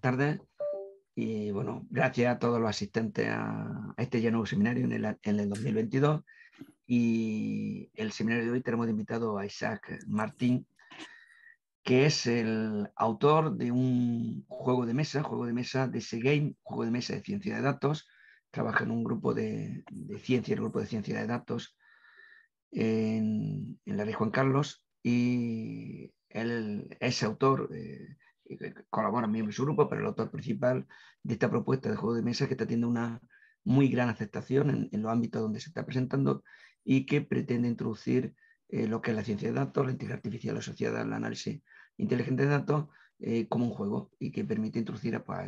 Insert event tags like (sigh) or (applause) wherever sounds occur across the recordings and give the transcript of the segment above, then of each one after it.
tarde tardes. Y bueno, gracias a todos los asistentes a, este ya nuevo seminario en el, en el 2022. Y el seminario de hoy tenemos invitado a Isaac Martín, que es el autor de un juego de mesa, juego de mesa de ese game, juego de mesa de ciencia de datos. Trabaja en un grupo de, de ciencia, el grupo de ciencia de datos en, en la de Juan Carlos. Y él es autor eh, colabora miembros de su grupo, pero el autor principal de esta propuesta de juego de mesa que está teniendo una muy gran aceptación en, los ámbitos donde se está presentando y que pretende introducir eh, lo que es la ciencia de datos, la inteligencia artificial asociada al análisis inteligente de datos eh, como un juego y que permite introducir a, pues,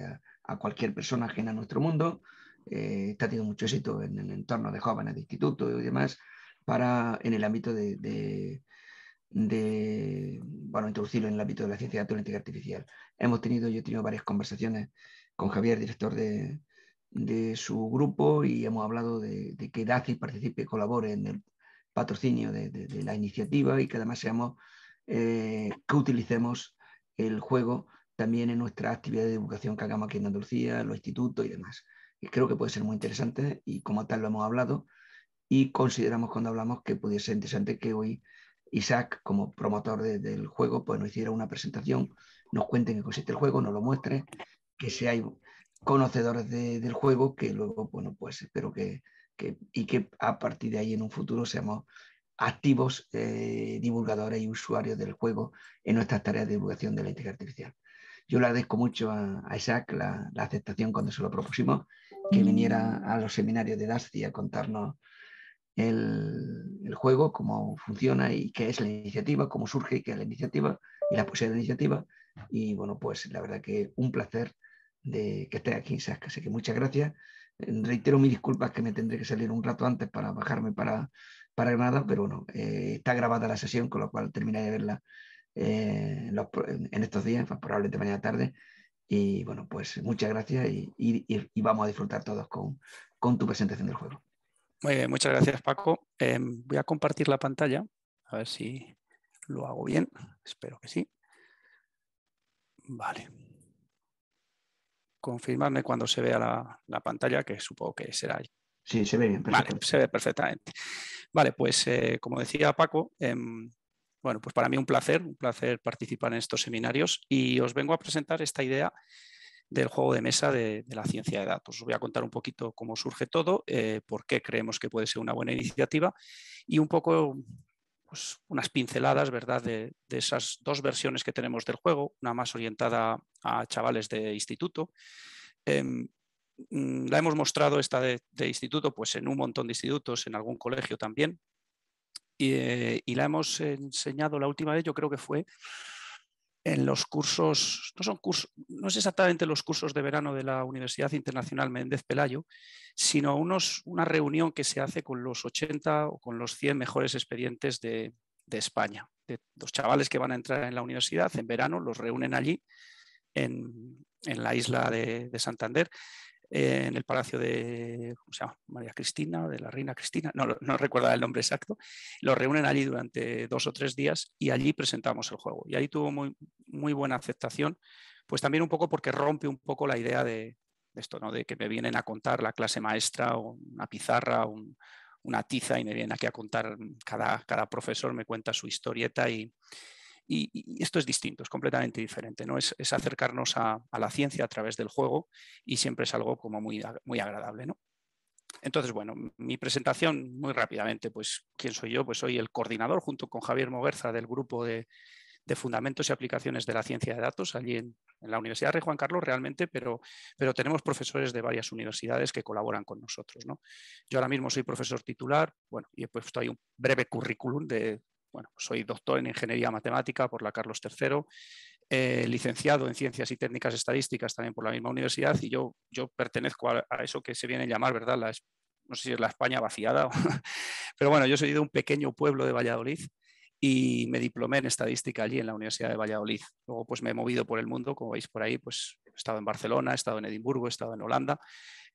cualquier persona ajena a nuestro mundo. Eh, está teniendo mucho éxito en, el entorno de jóvenes, de Instituto y demás, para, en el ámbito de de bueno, introducirlo en el ámbito de la ciencia de inteligencia artificial. Hemos tenido, yo he tenido varias conversaciones con Javier, director de, de su grupo, y hemos hablado de, que DACI participe y colabore en el patrocinio de, la iniciativa y que además seamos, eh, que utilicemos el juego también en nuestra actividad de educación que hagamos aquí en Andalucía, los institutos y demás. Y creo que puede ser muy interesante y como tal lo hemos hablado y consideramos cuando hablamos que pudiese ser interesante que hoy Isaac, como promotor del juego, pues nos hiciera una presentación, nos cuente que qué consiste el juego, nos lo muestre, que si hay conocedores del juego, que luego, bueno, pues espero que, y que a partir de ahí en un futuro seamos activos eh, divulgadores y usuarios del juego en nuestras tareas de divulgación de la inteligencia artificial. Yo le agradezco mucho a, Isaac la, aceptación cuando se lo propusimos, que viniera a los seminarios de DASCI a contarnos el, juego, cómo funciona y qué es la iniciativa, cómo surge y qué es la iniciativa y la posibilidad de iniciativa. Y bueno, pues la verdad que un placer de que esté aquí en Así que muchas gracias. Reitero mis disculpas que me tendré que salir un rato antes para bajarme para, para Granada, pero bueno, eh, está grabada la sesión, con lo cual terminaré de verla eh, en estos días, probablemente mañana tarde. Y bueno, pues muchas gracias y, vamos a disfrutar todos con, con tu presentación del juego bien, muchas gracias, Paco. Em, voy a compartir la pantalla, a ver si lo hago bien. Espero que sí. Vale. Confirmarme cuando se vea la, pantalla, que supongo que será ahí. Sí, se ve bien. se ve perfectamente. Vale, pues eh, como decía Paco, em, bueno, pues para mí un placer, un placer participar en estos seminarios y os vengo a presentar esta idea del juego de mesa de, la ciencia de datos. Os voy a contar un poquito cómo surge todo, eh, por qué creemos que puede ser una buena iniciativa y un poco pues, unas pinceladas ¿verdad? De, esas dos versiones que tenemos del juego, una más orientada a chavales de instituto. Em, mm, la hemos mostrado esta de, instituto pues en un montón de institutos, en algún colegio también. Y, eh, y la hemos enseñado la última vez, yo creo que fue en los cursos, no, son cursos, no es exactamente los cursos de verano de la Universidad Internacional Méndez Pelayo, sino unos, una reunión que se hace con los 80 o con los 100 mejores expedientes de, España. De, los chavales que van a entrar en la universidad en verano los reúnen allí, en, la isla de, de Santander, eh, en el palacio de María Cristina, de la reina Cristina, no, no recuerdo el nombre exacto, lo reúnen allí durante dos o tres días y allí presentamos el juego. Y ahí tuvo muy, muy buena aceptación, pues también un poco porque rompe un poco la idea de, esto, ¿no? de que me vienen a contar la clase maestra o una pizarra, una tiza y me vienen aquí a contar, cada, cada profesor me cuenta su historieta y, y, esto es distinto, es completamente diferente, ¿no? Es, acercarnos a, la ciencia a través del juego y siempre es algo como muy, muy agradable, ¿no? Entonces, bueno, mi presentación muy rápidamente, pues, ¿quién soy yo? Pues soy el coordinador junto con Javier Moverza del grupo de, Fundamentos y Aplicaciones de la Ciencia de Datos allí en, la Universidad de Juan Carlos realmente, pero, pero, tenemos profesores de varias universidades que colaboran con nosotros. ¿no? Yo ahora mismo soy profesor titular, bueno, y he puesto ahí un breve currículum de bueno, soy doctor en Ingeniería Matemática por la Carlos III, eh, licenciado en Ciencias y Técnicas Estadísticas también por la misma universidad y yo, yo pertenezco a, eso que se viene a llamar, ¿verdad? no sé si es la España vaciada, (laughs) pero bueno, yo soy de un pequeño pueblo de Valladolid y me diplomé en estadística allí en la Universidad de Valladolid. Luego pues me he movido por el mundo, como veis por ahí, pues he estado en Barcelona, he estado en Edimburgo, he estado en Holanda.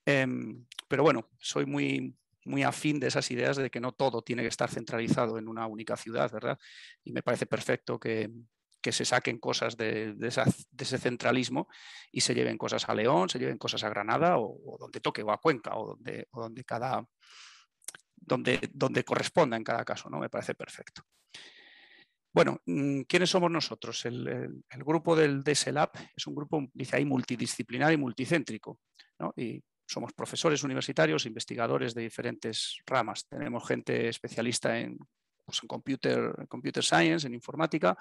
Em, pero bueno, soy muy, muy afín de esas ideas de que no todo tiene que estar centralizado en una única ciudad, ¿verdad? Y me parece perfecto que, se saquen cosas de, ese centralismo y se lleven cosas a León, se lleven cosas a Granada o, donde toque o a Cuenca o donde, o donde cada donde, donde corresponda en cada caso, ¿no? Me parece perfecto. Bueno, mm, ¿quiénes somos nosotros? El, grupo del DSLAP es un grupo, dice ahí, multidisciplinar y multicéntrico. ¿no? somos profesores universitarios, investigadores de diferentes ramas. Tenemos gente especialista en, pues, en computer, computer science, en informática,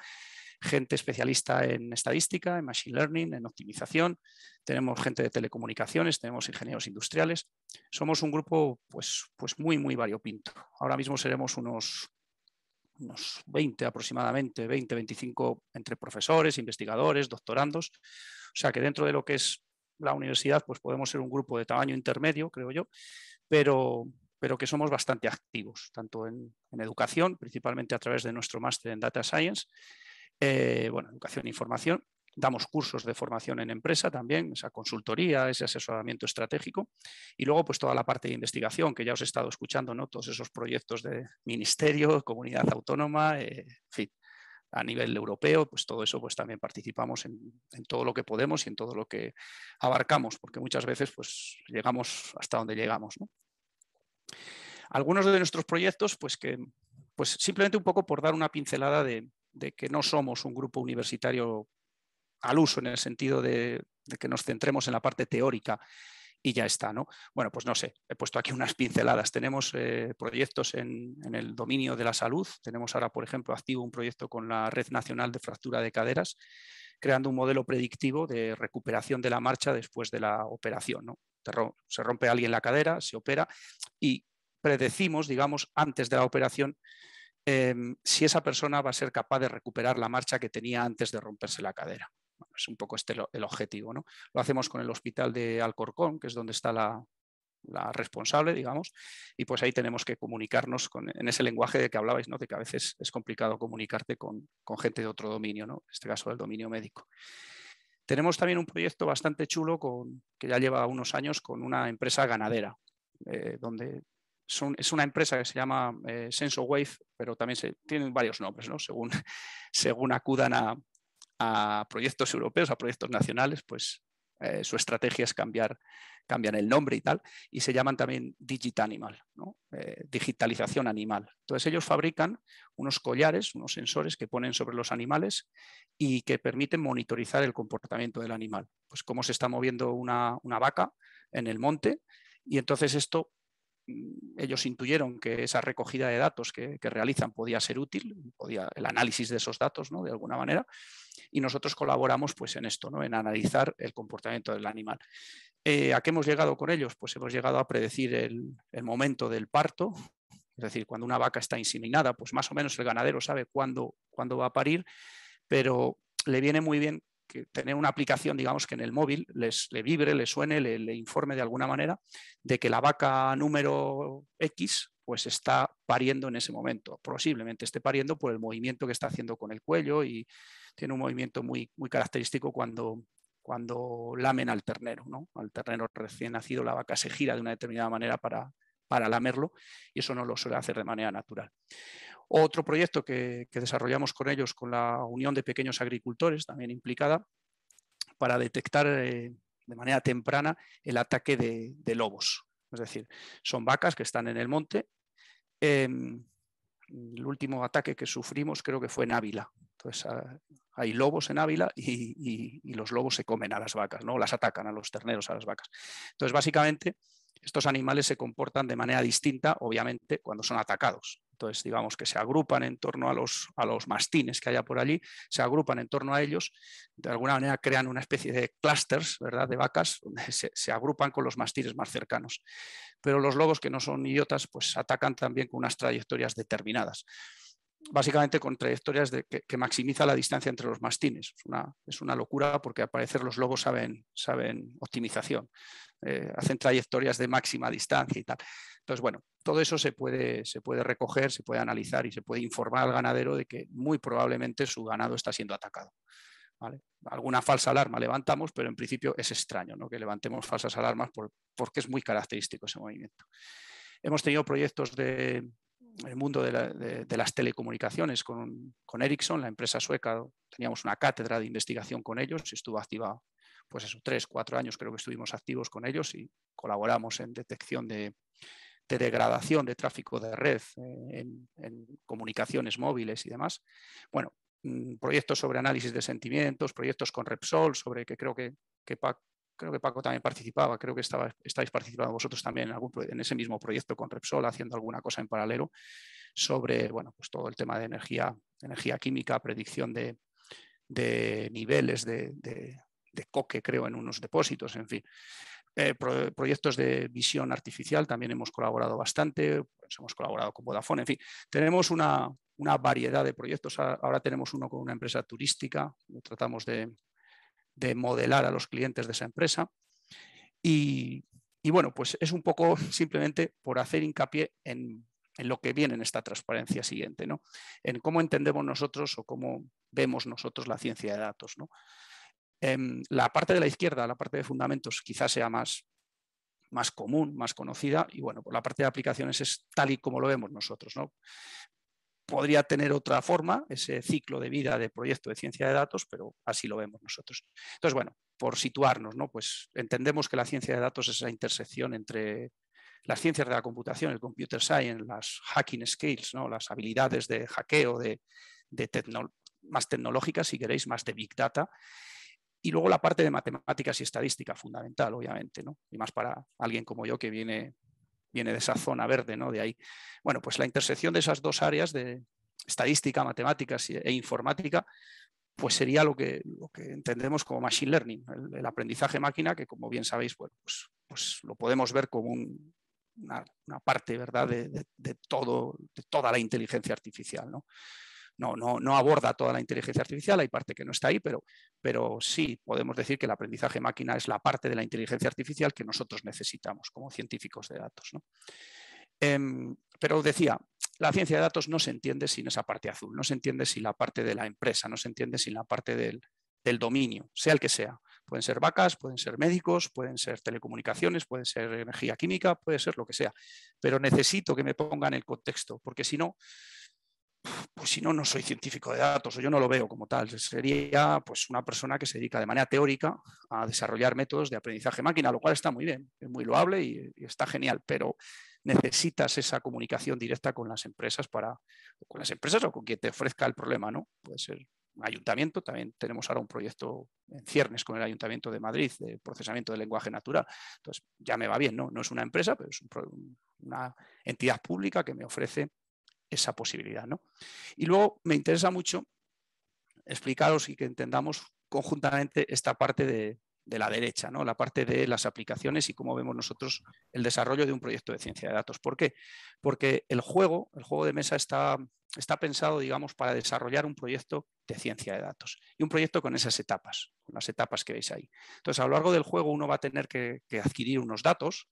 gente especialista en estadística, en machine learning, en optimización, tenemos gente de telecomunicaciones, tenemos ingenieros industriales. Somos un grupo pues, pues muy, muy variopinto. Ahora mismo seremos unos, unos 20 aproximadamente, 20, 25 entre profesores, investigadores, doctorandos. O sea que dentro de lo que es la universidad, pues podemos ser un grupo de tamaño intermedio, creo yo, pero, pero que somos bastante activos, tanto en, educación, principalmente a través de nuestro máster en Data Science, eh, bueno, educación e información. Damos cursos de formación en empresa también, esa consultoría, ese asesoramiento estratégico. Y luego, pues toda la parte de investigación, que ya os he estado escuchando, ¿no? Todos esos proyectos de ministerio, comunidad autónoma, eh, en fin, a nivel europeo, pues todo eso pues también participamos en, todo lo que podemos y en todo lo que abarcamos, porque muchas veces pues llegamos hasta donde llegamos. Algunos de nuestros proyectos, pues que pues simplemente un poco por dar una pincelada de, que no somos un grupo universitario al uso en el sentido de, de que nos centremos en la parte teórica y ya está, ¿no? Bueno, pues no sé, he puesto aquí unas (laughs) pinceladas. Tenemos eh, proyectos en, el dominio de la salud. Tenemos ahora, por ejemplo, activo un proyecto con la Red Nacional de Fractura de Caderas, creando un modelo predictivo de recuperación de la marcha después de la operación, ¿no? Se rompe alguien la cadera, se opera y predecimos, digamos, antes de la operación, em, si esa persona va a ser capaz de recuperar la marcha que tenía antes de romperse la cadera es un poco este el objetivo. ¿no? Lo hacemos con el hospital de Alcorcón, que es donde está la, responsable, digamos, y pues ahí tenemos que comunicarnos en ese lenguaje de que hablabais, ¿no? de que a veces es complicado comunicarte con, gente de otro dominio, ¿no? en este caso del dominio médico. Tenemos también un proyecto bastante chulo con, que ya lleva unos años con una empresa ganadera, eh, donde es una empresa que se llama eh, Senso SensoWave, pero también se, tienen varios nombres, ¿no? según, (laughs) según acudan a, a proyectos europeos, a proyectos nacionales, pues eh, su estrategia es cambiar, cambian el nombre y tal, y se llaman también Digital Animal, eh, digitalización animal. Entonces ellos fabrican unos collares, unos sensores que ponen sobre los animales y que permiten monitorizar el comportamiento del animal, pues cómo se está moviendo una, una vaca en el monte, y entonces esto ellos intuyeron que esa recogida de datos que, realizan podía ser útil, podía, el análisis de esos datos, ¿no? De alguna manera. Y nosotros colaboramos pues, en esto, ¿no? en analizar el comportamiento del animal. Eh, ¿A qué hemos llegado con ellos? Pues hemos llegado a predecir el, momento del parto, es decir, cuando una vaca está inseminada, pues más o menos el ganadero sabe cuándo va a parir, pero le viene muy bien tener una aplicación, digamos, que en el móvil les le vibre, le suene, le, informe de alguna manera de que la vaca número X pues está pariendo en ese momento. Posiblemente esté pariendo por el movimiento que está haciendo con el cuello y tiene un movimiento muy, muy característico cuando, cuando lamen al ternero. Al ternero recién nacido la vaca se gira de una determinada manera para, para lamerlo y eso no lo suele hacer de manera natural. Otro proyecto que, desarrollamos con ellos, con la Unión de Pequeños Agricultores, también implicada, para detectar eh, de manera temprana el ataque de, lobos. Es decir, son vacas que están en el monte. Em, el último ataque que sufrimos creo que fue en Ávila. Entonces ah, hay lobos en Ávila y, y, los lobos se comen a las vacas, ¿no? Las atacan a los terneros, a las vacas. Entonces, básicamente, estos animales se comportan de manera distinta, obviamente, cuando son atacados. Entonces, digamos que se agrupan en torno a los, mastines que haya por allí, se agrupan en torno a ellos, de alguna manera crean una especie de clusters ¿verdad? de vacas, donde se, se agrupan con los mastines más cercanos. Pero los lobos, que no son idiotas, pues atacan también con unas trayectorias determinadas básicamente con trayectorias de, que, maximiza la distancia entre los mastines. Es una, es una, locura porque al parecer los lobos saben, saben optimización, eh, hacen trayectorias de máxima distancia y tal. Entonces, bueno, todo eso se puede, se puede recoger, se puede analizar y se puede informar al ganadero de que muy probablemente su ganado está siendo atacado. Alguna falsa alarma levantamos, pero en principio es extraño que levantemos falsas alarmas porque es muy característico ese movimiento. Hemos tenido proyectos de, el mundo de, las telecomunicaciones con, con, Ericsson, la empresa sueca. Teníamos una cátedra de investigación con ellos estuvo activa, pues eso, tres, cuatro años creo que estuvimos activos con ellos y colaboramos en detección de, degradación de tráfico de red eh, en, comunicaciones móviles y demás. Bueno, mm, proyectos sobre análisis de sentimientos, proyectos con Repsol, sobre que creo que, que, creo que Paco también participaba, creo que estaba, estáis participando vosotros también en, ese mismo proyecto con Repsol, haciendo alguna cosa en paralelo sobre bueno, pues todo el tema de energía, energía química, predicción de, niveles de, coque, creo, en unos depósitos, en fin. Eh, proyectos de visión artificial también hemos colaborado bastante, pues hemos colaborado con Vodafone, en fin, tenemos una variedad de proyectos. Ahora tenemos uno con una empresa turística, tratamos de, de modelar a los clientes de esa empresa. Y, bueno, pues es un poco (laughs) simplemente por hacer hincapié en, lo que viene en esta transparencia siguiente, ¿no? En cómo entendemos nosotros o cómo vemos nosotros la ciencia de datos, ¿no? Em, la parte de la izquierda, la parte de fundamentos, quizás sea más, más común, más conocida, y bueno, por pues la parte de aplicaciones es tal y como lo vemos nosotros, ¿no? podría tener otra forma, ese ciclo de vida de proyecto de ciencia de datos, pero así lo vemos nosotros. Entonces, bueno, por situarnos, ¿no? Pues entendemos que la ciencia de datos es esa intersección entre las ciencias de la computación, el computer science, las hacking skills, ¿no? las habilidades de hackeo, de, más tecnológicas, si queréis, más de big data. Y luego la parte de matemáticas y estadística, fundamental, obviamente, ¿no? Y más para alguien como yo que viene viene de esa zona verde, ¿no? De ahí. Bueno, pues la intersección de esas dos áreas de estadística, matemáticas e informática, pues sería lo que, lo que entendemos como machine learning, el, aprendizaje máquina, que como bien sabéis, bueno, pues, pues lo podemos ver como una, parte, ¿verdad?, de, de toda la inteligencia artificial, ¿no? no, aborda toda la inteligencia artificial, hay parte que no está ahí, pero, pero sí podemos decir que el aprendizaje máquina es la parte de la inteligencia artificial que nosotros necesitamos como científicos de datos. ¿no? os em, pero decía, la ciencia de datos no se entiende sin esa parte azul, no se entiende sin la parte de la empresa, no se entiende sin la parte del, del dominio, sea el que sea. Pueden ser vacas, pueden ser médicos, pueden ser telecomunicaciones, pueden ser energía química, puede ser lo que sea. Pero necesito que me pongan el contexto, porque si no, pues si no, no soy científico de datos o yo no lo veo como tal. Sería pues una persona que se dedica de manera teórica a desarrollar métodos de aprendizaje máquina, lo cual está muy bien, es muy loable y, está genial, pero necesitas esa comunicación directa con las empresas para, con las empresas o con quien te ofrezca el problema, ¿no? Puede ser un ayuntamiento, también tenemos ahora un proyecto en ciernes con el Ayuntamiento de Madrid de procesamiento del lenguaje natural. Entonces, ya me va bien, ¿no? No es una empresa, pero es una entidad pública que me ofrece esa posibilidad. ¿no? Y luego me interesa mucho explicaros y que entendamos conjuntamente esta parte de, la derecha, ¿no? la parte de las aplicaciones y cómo vemos nosotros el desarrollo de un proyecto de ciencia de datos. ¿Por qué? Porque el juego, el juego de mesa está, está pensado, digamos, para desarrollar un proyecto de ciencia de datos y un proyecto con esas etapas, con las etapas que veis ahí. Entonces, a lo largo del juego uno va a tener que, que adquirir unos datos,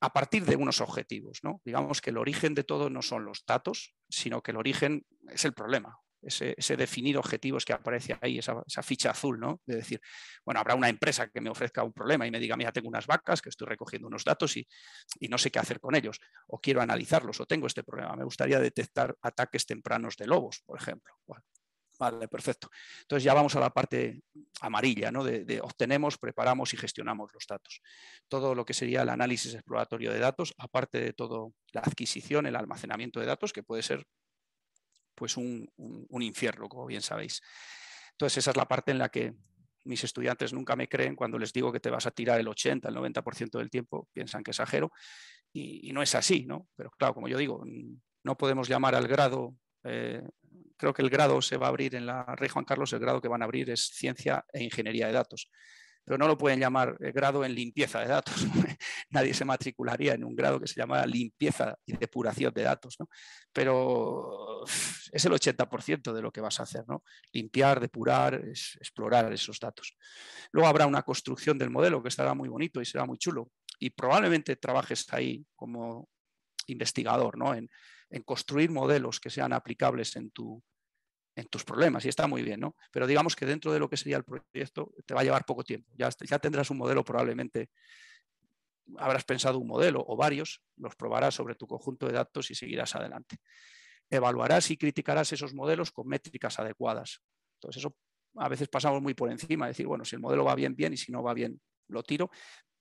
a partir de unos objetivos. ¿no? Digamos que el origen de todo no son los datos, sino que el origen es el problema. Ese, definir objetivos que aparece ahí, esa, ficha azul, ¿no? De decir, bueno, habrá una empresa que me ofrezca un problema y me diga, mira, tengo unas vacas que estoy recogiendo unos datos y, no sé qué hacer con ellos, o quiero analizarlos, o tengo este problema, me gustaría detectar ataques tempranos de lobos, por ejemplo. Vale, perfecto. Entonces ya vamos a la parte amarilla, ¿no? De, obtenemos, preparamos y gestionamos los datos. Todo lo que sería el análisis exploratorio de datos, aparte de todo la adquisición, el almacenamiento de datos, que puede ser pues un, infierno, como bien sabéis. Entonces esa es la parte en la que mis estudiantes nunca me creen cuando les digo que te vas a tirar el 80, el 90% del tiempo, piensan que exagero, y, y, no es así, ¿no? Pero claro, como yo digo, no podemos llamar al grado eh, creo que el grado se va a abrir en la Rey Juan Carlos, el grado que van a abrir es Ciencia e Ingeniería de Datos. Pero no lo pueden llamar eh, grado en limpieza de datos. (laughs) Nadie se matricularía en un grado que se llamara limpieza y depuración de datos. ¿no? Pero es el 80% de lo que vas a hacer. ¿no? Limpiar, depurar, explorar esos datos. Luego habrá una construcción del modelo que estará muy bonito y será muy chulo. Y probablemente trabajes ahí como investigador, ¿no? En, en construir modelos que sean aplicables en, tu, en tus problemas y está muy bien, ¿no? Pero digamos que dentro de lo que sería el proyecto te va a llevar poco tiempo. Ya, ya tendrás un modelo probablemente, habrás pensado un modelo o varios, los probarás sobre tu conjunto de datos y seguirás adelante. Evaluarás y criticarás esos modelos con métricas adecuadas. Entonces eso a veces pasamos muy por encima, decir, bueno, si el modelo va bien, bien y si no va bien, lo tiro,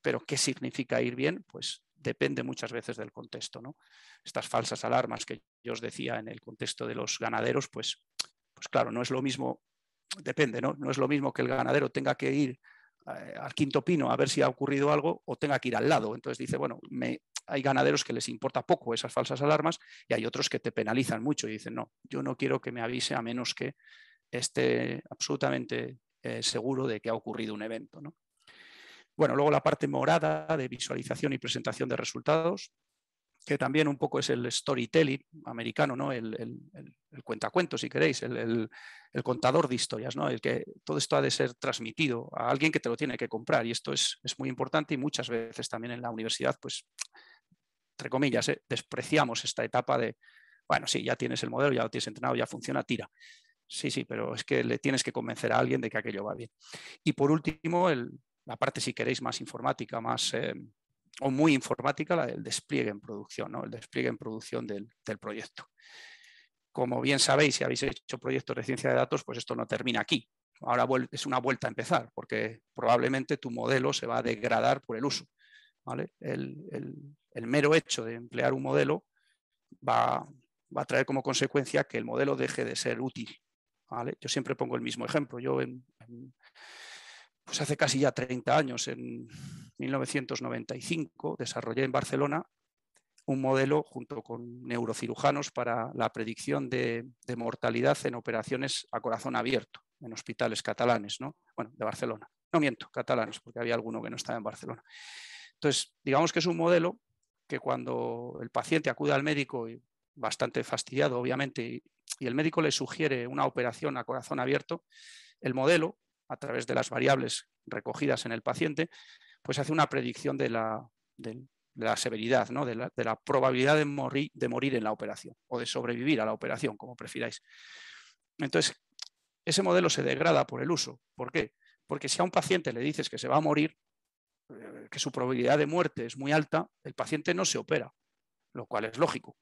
pero ¿qué significa ir bien? Pues depende muchas veces del contexto. ¿no? Estas falsas alarmas que yo os decía en el contexto de los ganaderos, pues, pues claro, no es lo mismo, depende, ¿no? No es lo mismo que el ganadero tenga que ir eh, al quinto pino a ver si ha ocurrido algo o tenga que ir al lado. Entonces dice, bueno, hay ganaderos que les importa poco esas falsas alarmas y hay otros que te penalizan mucho y dicen, no, yo no quiero que me avise a menos que esté absolutamente eh, seguro de que ha ocurrido un evento. ¿no? Bueno, luego la parte morada de visualización y presentación de resultados, que también un poco es el storytelling americano, ¿no? el, el, el, si queréis, el, contador de historias, ¿no? el que todo esto ha de ser transmitido a alguien que te lo tiene que comprar. Y esto es, muy importante y muchas veces también en la universidad, pues, entre comillas, ¿eh? despreciamos esta etapa de, bueno, sí, ya tienes el modelo, ya lo tienes entrenado, ya funciona, tira. Sí, sí, pero es que le tienes que convencer a alguien de que aquello va bien. Y por último, el, la parte, si queréis, más informática, más eh, o muy informática, la del despliegue en producción, ¿no? el despliegue en producción del, proyecto. Como bien sabéis, si habéis hecho proyectos de ciencia de datos, pues esto no termina aquí. Ahora es una vuelta a empezar, porque probablemente tu modelo se va a degradar por el uso. ¿vale? El, mero hecho de emplear un modelo va, a traer como consecuencia que el modelo deje de ser útil. ¿vale? Yo siempre pongo el mismo ejemplo. Yo en, pues hace casi ya 30 años, en 1995, desarrollé en Barcelona un modelo junto con neurocirujanos para la predicción de, mortalidad en operaciones a corazón abierto en hospitales catalanes, ¿no? Bueno, de Barcelona. No miento, catalanes, porque había alguno que no estaba en Barcelona. Entonces, digamos que es un modelo que cuando el paciente acude al médico, bastante fastidiado, obviamente, y el médico le sugiere una operación a corazón abierto, el modelo a través de las variables recogidas en el paciente, pues hace una predicción de la, de la severidad, de, la, probabilidad de morir, de morir en la operación o de sobrevivir a la operación, como prefiráis. Entonces, ese modelo se degrada por el uso. ¿Por qué? Porque si a un paciente le dices que se va a morir, eh, que su probabilidad de muerte es muy alta, el paciente no se opera, lo cual es lógico.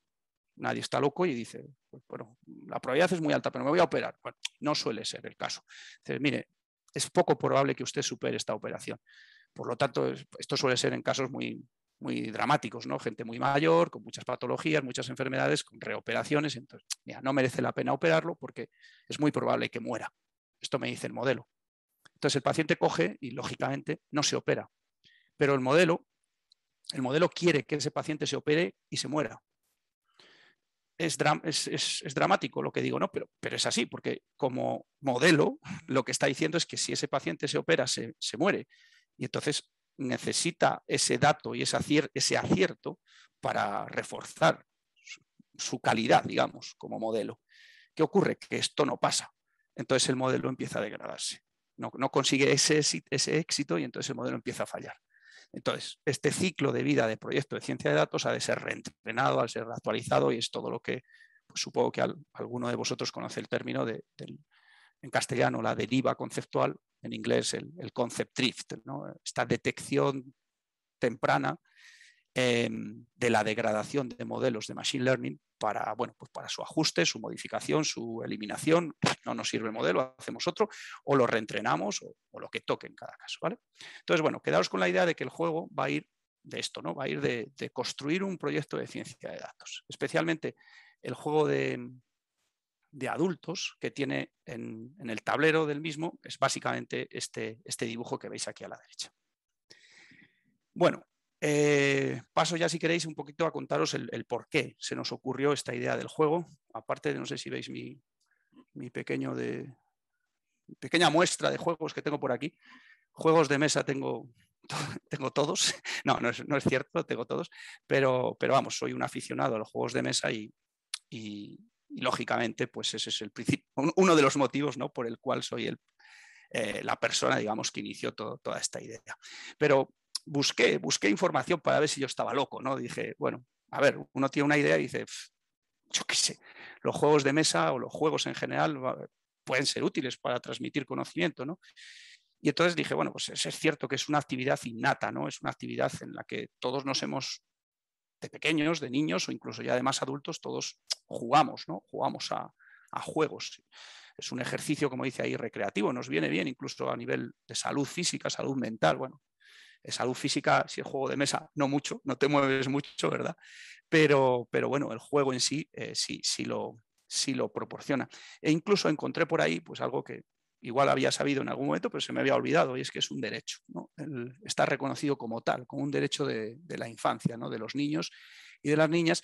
Nadie está loco y dice, pues, bueno, la probabilidad es muy alta, pero me voy a operar. Bueno, no suele ser el caso. Entonces, mire, es poco probable que usted supere esta operación. Por lo tanto, esto suele ser en casos muy, muy dramáticos, ¿no? Gente muy mayor, con muchas patologías, muchas enfermedades, con reoperaciones. Entonces, no merece la pena operarlo porque es muy probable que muera. Esto me dice el modelo. Entonces, el paciente coge y, lógicamente, no se opera. Pero el modelo, el modelo quiere que ese paciente se opere y se muera es, es, dramático lo que digo, ¿no? Pero, pero, es así, porque como modelo (laughs) lo que está diciendo es que si ese paciente se opera, se, muere. Y entonces necesita ese dato y ese, ese acierto para reforzar su, calidad, digamos, como modelo. ¿Qué ocurre? Que esto no pasa. Entonces el modelo empieza a degradarse. No, no consigue ese, ese éxito y entonces el modelo empieza a fallar. Entonces, este ciclo de vida de proyecto de ciencia de datos ha de ser reentrenado, ha de ser actualizado y es todo lo que pues, supongo que alguno de vosotros conoce el término en castellano, la deriva conceptual, en inglés el, concept drift, esta detección temprana Em, de la degradación de modelos de Machine Learning para, bueno, pues para su ajuste, su modificación, su eliminación. No nos sirve el modelo, hacemos otro, o lo reentrenamos o, lo que toque en cada caso. ¿vale? Entonces, bueno, quedaos con la idea de que el juego va a ir de esto, ¿no? va a ir de, construir un proyecto de ciencia de datos, especialmente el juego de, adultos que tiene en, el tablero del mismo es básicamente este, este dibujo que veis aquí a la derecha. Bueno, eh, paso ya, si queréis, un poquito a contaros el, por qué se nos ocurrió esta idea del juego. Aparte, de no sé si veis mi, mi pequeño de, pequeña muestra de juegos que tengo por aquí. Juegos de mesa tengo, (laughs) tengo todos. No, no es, no es cierto, tengo todos. Pero, pero vamos, soy un aficionado a los juegos de mesa y, y, lógicamente, pues ese es el principio, uno de los motivos ¿no? por el cual soy el, eh, la persona, digamos, que inició toda esta idea. Pero busqué, busqué información para ver si yo estaba loco, ¿no? Dije, bueno, a ver, uno tiene una idea y dice, yo qué sé, los juegos de mesa o los juegos en general pueden ser útiles para transmitir conocimiento, ¿no? Y entonces dije, bueno, pues es cierto que es una actividad innata, ¿no? Es una actividad en la que todos nos hemos, de pequeños, de niños o incluso ya de más adultos, todos jugamos, ¿no? Jugamos a, a juegos. Es un ejercicio, como dice ahí, recreativo, nos viene bien incluso a nivel de salud física, salud mental, bueno, salud física, si el juego de mesa, no mucho, no te mueves mucho, ¿verdad? Pero, pero bueno, el juego en sí, eh, sí, sí, lo, sí lo proporciona. E incluso encontré por ahí pues algo que igual había sabido en algún momento, pero se me había olvidado, y es que es un derecho. ¿no? está reconocido como tal, como un derecho de, de la infancia, ¿no? de los niños y de las niñas,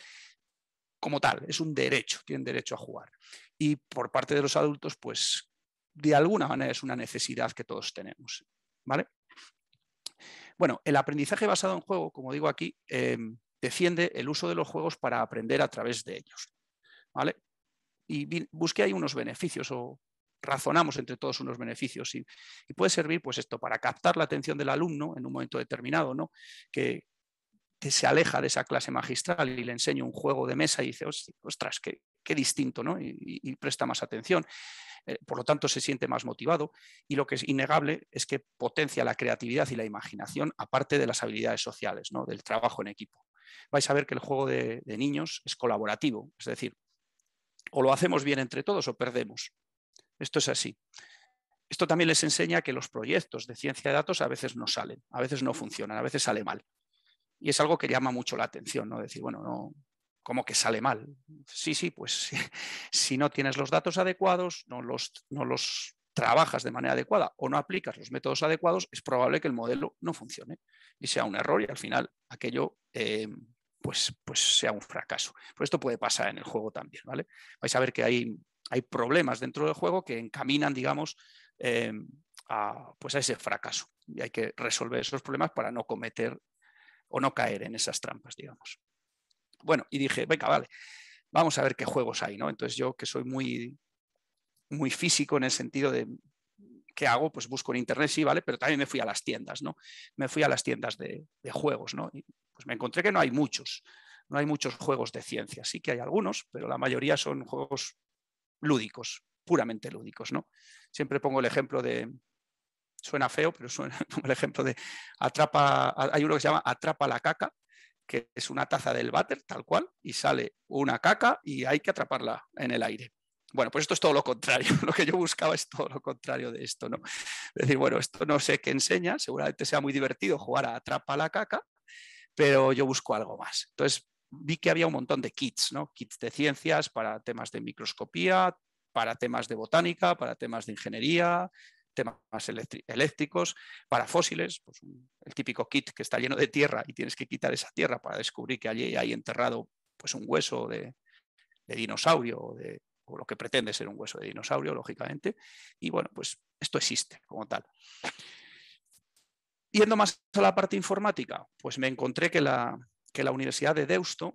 como tal, es un derecho, tienen derecho a jugar. Y por parte de los adultos, pues de alguna manera es una necesidad que todos tenemos. ¿Vale? Bueno, el aprendizaje basado en juego, como digo aquí, em, defiende el uso de los juegos para aprender a través de ellos. ¿vale? Y busqué ahí unos beneficios o razonamos entre todos unos beneficios y, y, puede servir pues esto para captar la atención del alumno en un momento determinado, ¿no? que, que se aleja de esa clase magistral y le enseño un juego de mesa y dice, ostras, qué, distinto, ¿no? Y, presta más atención. Eh, por lo tanto, se siente más motivado y lo que es innegable es que potencia la creatividad y la imaginación, aparte de las habilidades sociales, ¿no? del trabajo en equipo. Vais a ver que el juego de niños es colaborativo, es decir, o lo hacemos bien entre todos o perdemos. Esto es así. Esto también les enseña que los proyectos de ciencia de datos a veces no salen, a veces no funcionan, a veces sale mal. Y es algo que llama mucho la atención, ¿no? Decir, bueno, no, como que sale mal. Sí, sí, pues (laughs) si no tienes los datos adecuados, no los, no los trabajas de manera adecuada o no aplicas los métodos adecuados, es probable que el modelo no funcione y sea un error y al final aquello eh, pues, pues sea un fracaso. Pero pues esto puede pasar en el juego también, ¿vale? Vais a ver que hay, hay problemas dentro del juego que encaminan, digamos, eh, a, pues a ese fracaso y hay que resolver esos problemas para no cometer o no caer en esas trampas, digamos. Bueno, y dije, venga, vale, vamos a ver qué juegos hay, ¿no? Entonces yo que soy muy, muy físico en el sentido de qué hago, pues busco en internet, sí, ¿vale? Pero también me fui a las tiendas, ¿no? Me fui a las tiendas de, de juegos, ¿no? Y pues me encontré que no hay muchos, no hay muchos juegos de ciencia, sí que hay algunos, pero la mayoría son juegos lúdicos, puramente lúdicos, ¿no? Siempre pongo el ejemplo de, suena feo, pero suena (laughs) como el ejemplo de atrapa, hay uno que se llama atrapa la caca, que es una taza del váter, tal cual, y sale una caca y hay que atraparla en el aire. Bueno, pues esto es todo lo contrario. (laughs) Lo que yo buscaba es todo lo contrario de esto, ¿no? Es decir, bueno, esto no sé qué enseña, seguramente sea muy divertido jugar a atrapa la caca, pero yo busco algo más. Entonces vi que había un montón de kits, ¿no? Kits de ciencias para temas de microscopía, para temas de botánica, para temas de ingeniería, temas eléctricos, para fósiles, pues el típico kit que está lleno de tierra y tienes que quitar esa tierra para descubrir que allí hay enterrado pues un hueso de, dinosaurio o, de, lo que pretende ser un hueso de dinosaurio, lógicamente. Y bueno, pues esto existe como tal. Yendo más a la parte informática, pues me encontré que la, la Universidad de Deusto,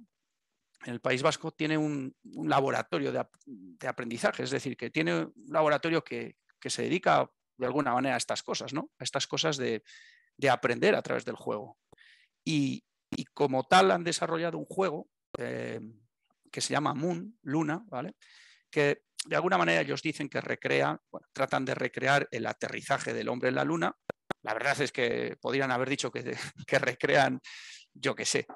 en el País Vasco, tiene un, laboratorio de, aprendizaje, es decir, que tiene un laboratorio que, que se dedica a de alguna manera a estas cosas, ¿no? A estas cosas de, aprender a través del juego. Y, como tal han desarrollado un juego eh, que se llama Moon, Luna, ¿vale? Que de alguna manera ellos dicen que recrea, tratan de recrear el aterrizaje del hombre en la Luna. La verdad es que podrían haber dicho que, (laughs) recrean, yo qué sé,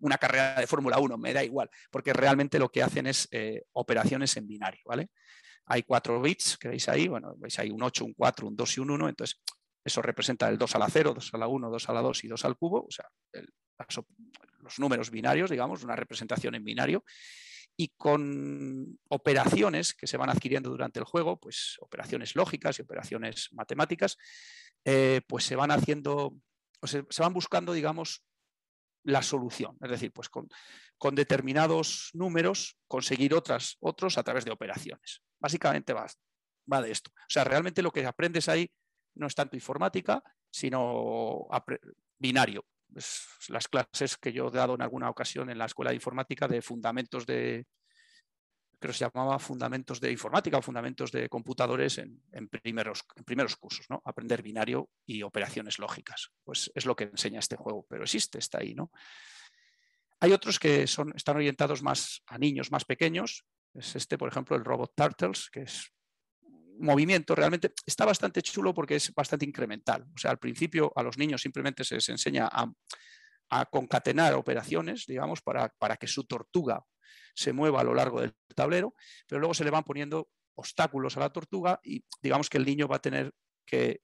una, carrera de Fórmula 1, me da igual, porque realmente lo que hacen es eh, operaciones en binario, ¿vale? hay cuatro bits, que veis ahí, bueno, veis ahí un 8, un 4, un 2 y un 1, entonces eso representa el 2 a la 0, 2 a la 1, 2 a la 2 y 2 al cubo, o sea, los números binarios, digamos, una representación en binario, y con operaciones que se van adquiriendo durante el juego, pues operaciones lógicas y operaciones matemáticas, eh, pues se van haciendo, o se, se van buscando, digamos, la solución. Es decir, pues con, con, determinados números conseguir otras, otros a través de operaciones básicamente va, va de esto. O sea, realmente lo que aprendes ahí no es tanto informática, sino binario. las clases que yo he dado en alguna ocasión en la escuela de informática de fundamentos de, creo que se llamaba fundamentos de informática o fundamentos de computadores en, primeros, primeros cursos, ¿no? Aprender binario y operaciones lógicas. Pues es lo que enseña este juego, pero existe, está ahí, ¿no? Hay otros que son, están orientados más a niños más pequeños, es este, por ejemplo, el robot Turtles, que es un movimiento realmente, está bastante chulo porque es bastante incremental. O sea, al principio a los niños simplemente se les enseña a, concatenar operaciones, digamos, para, para que su tortuga se mueva a lo largo del tablero, pero luego se le van poniendo obstáculos a la tortuga y digamos que el niño va a tener que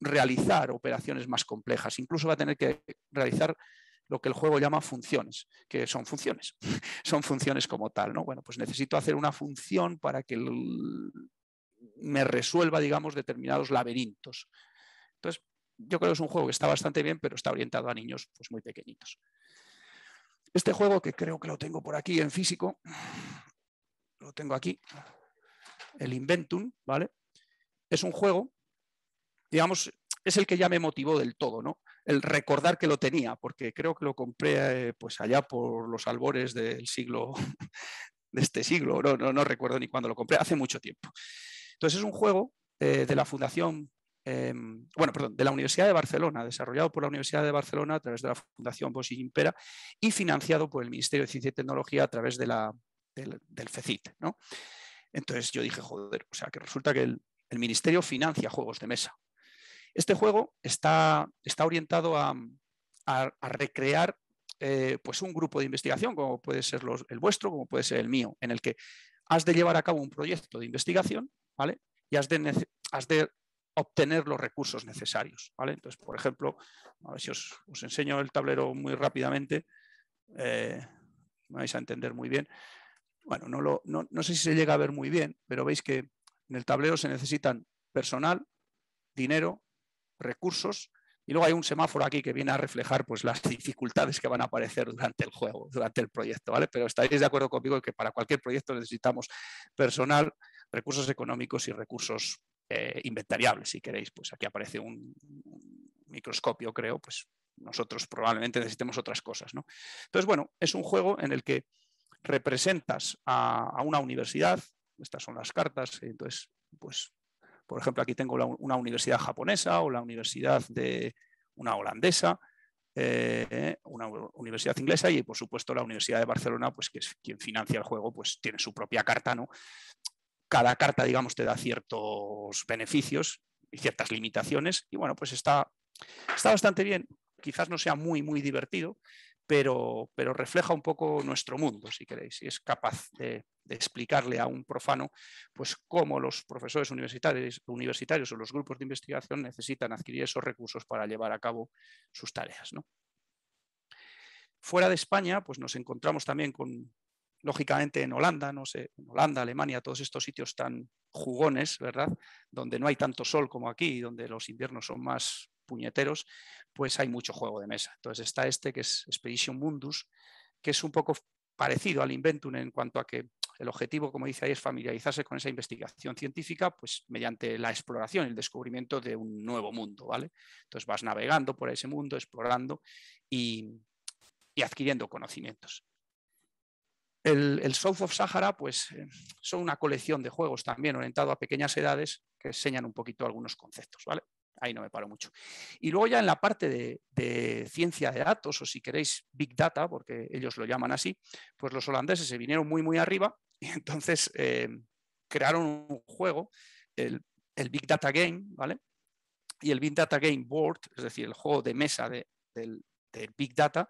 realizar operaciones más complejas, incluso va a tener que realizar lo que el juego llama funciones, que son funciones, (laughs) son funciones como tal, ¿no? Bueno, pues necesito hacer una función para que me resuelva, digamos, determinados laberintos. Entonces, yo creo que es un juego que está bastante bien, pero está orientado a niños pues, muy pequeñitos. Este juego, que creo que lo tengo por aquí en físico, (sighs) lo tengo aquí, el Inventum, ¿vale? Es un juego, digamos, es el que ya me motivó del todo, ¿no? el recordar que lo tenía, porque creo que lo compré eh, pues allá por los albores del siglo, (laughs) de este siglo, no, recuerdo ni cuándo lo compré, hace mucho tiempo. Entonces es un juego eh, de la Fundación, em, bueno, perdón, de la Universidad de Barcelona, desarrollado por la Universidad de Barcelona a través de la Fundación Bosch y Impera y financiado por el Ministerio de Ciencia y Tecnología a través de la, del, FECIT, Entonces yo dije, joder, o sea, que resulta que el Ministerio financia juegos de mesa. Este juego está, está orientado a, recrear eh, pues un grupo de investigación, como puede ser el vuestro, como puede ser el mío, en el que has de llevar a cabo un proyecto de investigación ¿vale? y has de, has de obtener los recursos necesarios. ¿vale? Entonces, por ejemplo, a ver si os, enseño el tablero muy rápidamente, eh, vais a entender muy bien. Bueno, no, lo, no, no sé si se llega a ver muy bien, pero veis que en el tablero se necesitan personal, dinero, recursos. Y luego hay un semáforo aquí que viene a reflejar pues, las (laughs) dificultades que van a aparecer durante el juego, durante el proyecto, ¿vale? Pero estaréis de acuerdo conmigo que para cualquier proyecto necesitamos personal, recursos económicos y recursos eh, inventariables, si queréis. Pues aquí aparece un, microscopio, creo, pues nosotros probablemente necesitemos otras cosas, ¿no? Entonces, bueno, es un juego en el que representas a, a una universidad, estas son las cartas, entonces, pues por ejemplo, aquí tengo una universidad japonesa o la universidad de una holandesa, eh, una universidad inglesa y, por supuesto, la Universidad de Barcelona, pues que es quien financia el juego, pues tiene su propia carta, ¿no? Cada carta, digamos, te da ciertos beneficios y ciertas limitaciones y, bueno, pues está, está bastante bien. Quizás no sea muy, muy divertido, pero, refleja un poco nuestro mundo, si queréis, y es capaz de, explicarle a un profano pues, cómo los profesores universitarios, o los grupos de investigación necesitan adquirir esos recursos para llevar a cabo sus tareas. Fuera de España, pues nos encontramos también con, lógicamente en Holanda, no sé, en Holanda, Alemania, todos estos sitios tan jugones, ¿verdad? Donde no hay tanto sol como aquí, donde los inviernos son más puñeteros, pues hay mucho juego de mesa. Entonces está este que es Expedition Mundus, que es un poco parecido al Inventum en cuanto a que el objetivo, como dice ahí, es familiarizarse con esa investigación científica, pues mediante la exploración, el descubrimiento de un nuevo mundo, ¿vale? Entonces vas navegando por ese mundo, explorando y, adquiriendo conocimientos. El, el, South of Sahara, pues eh, son una colección de juegos también orientado a pequeñas edades que enseñan un poquito algunos conceptos, ¿vale? ahí no me paro mucho. Y luego ya en la parte de, ciencia de datos, o si queréis Big Data, porque ellos lo llaman así, pues los holandeses se vinieron muy, muy arriba (laughs) y entonces eh, crearon un juego, el, Big Data Game, ¿vale? Y el Big Data Game Board, es decir, el juego de mesa de, del, Big Data,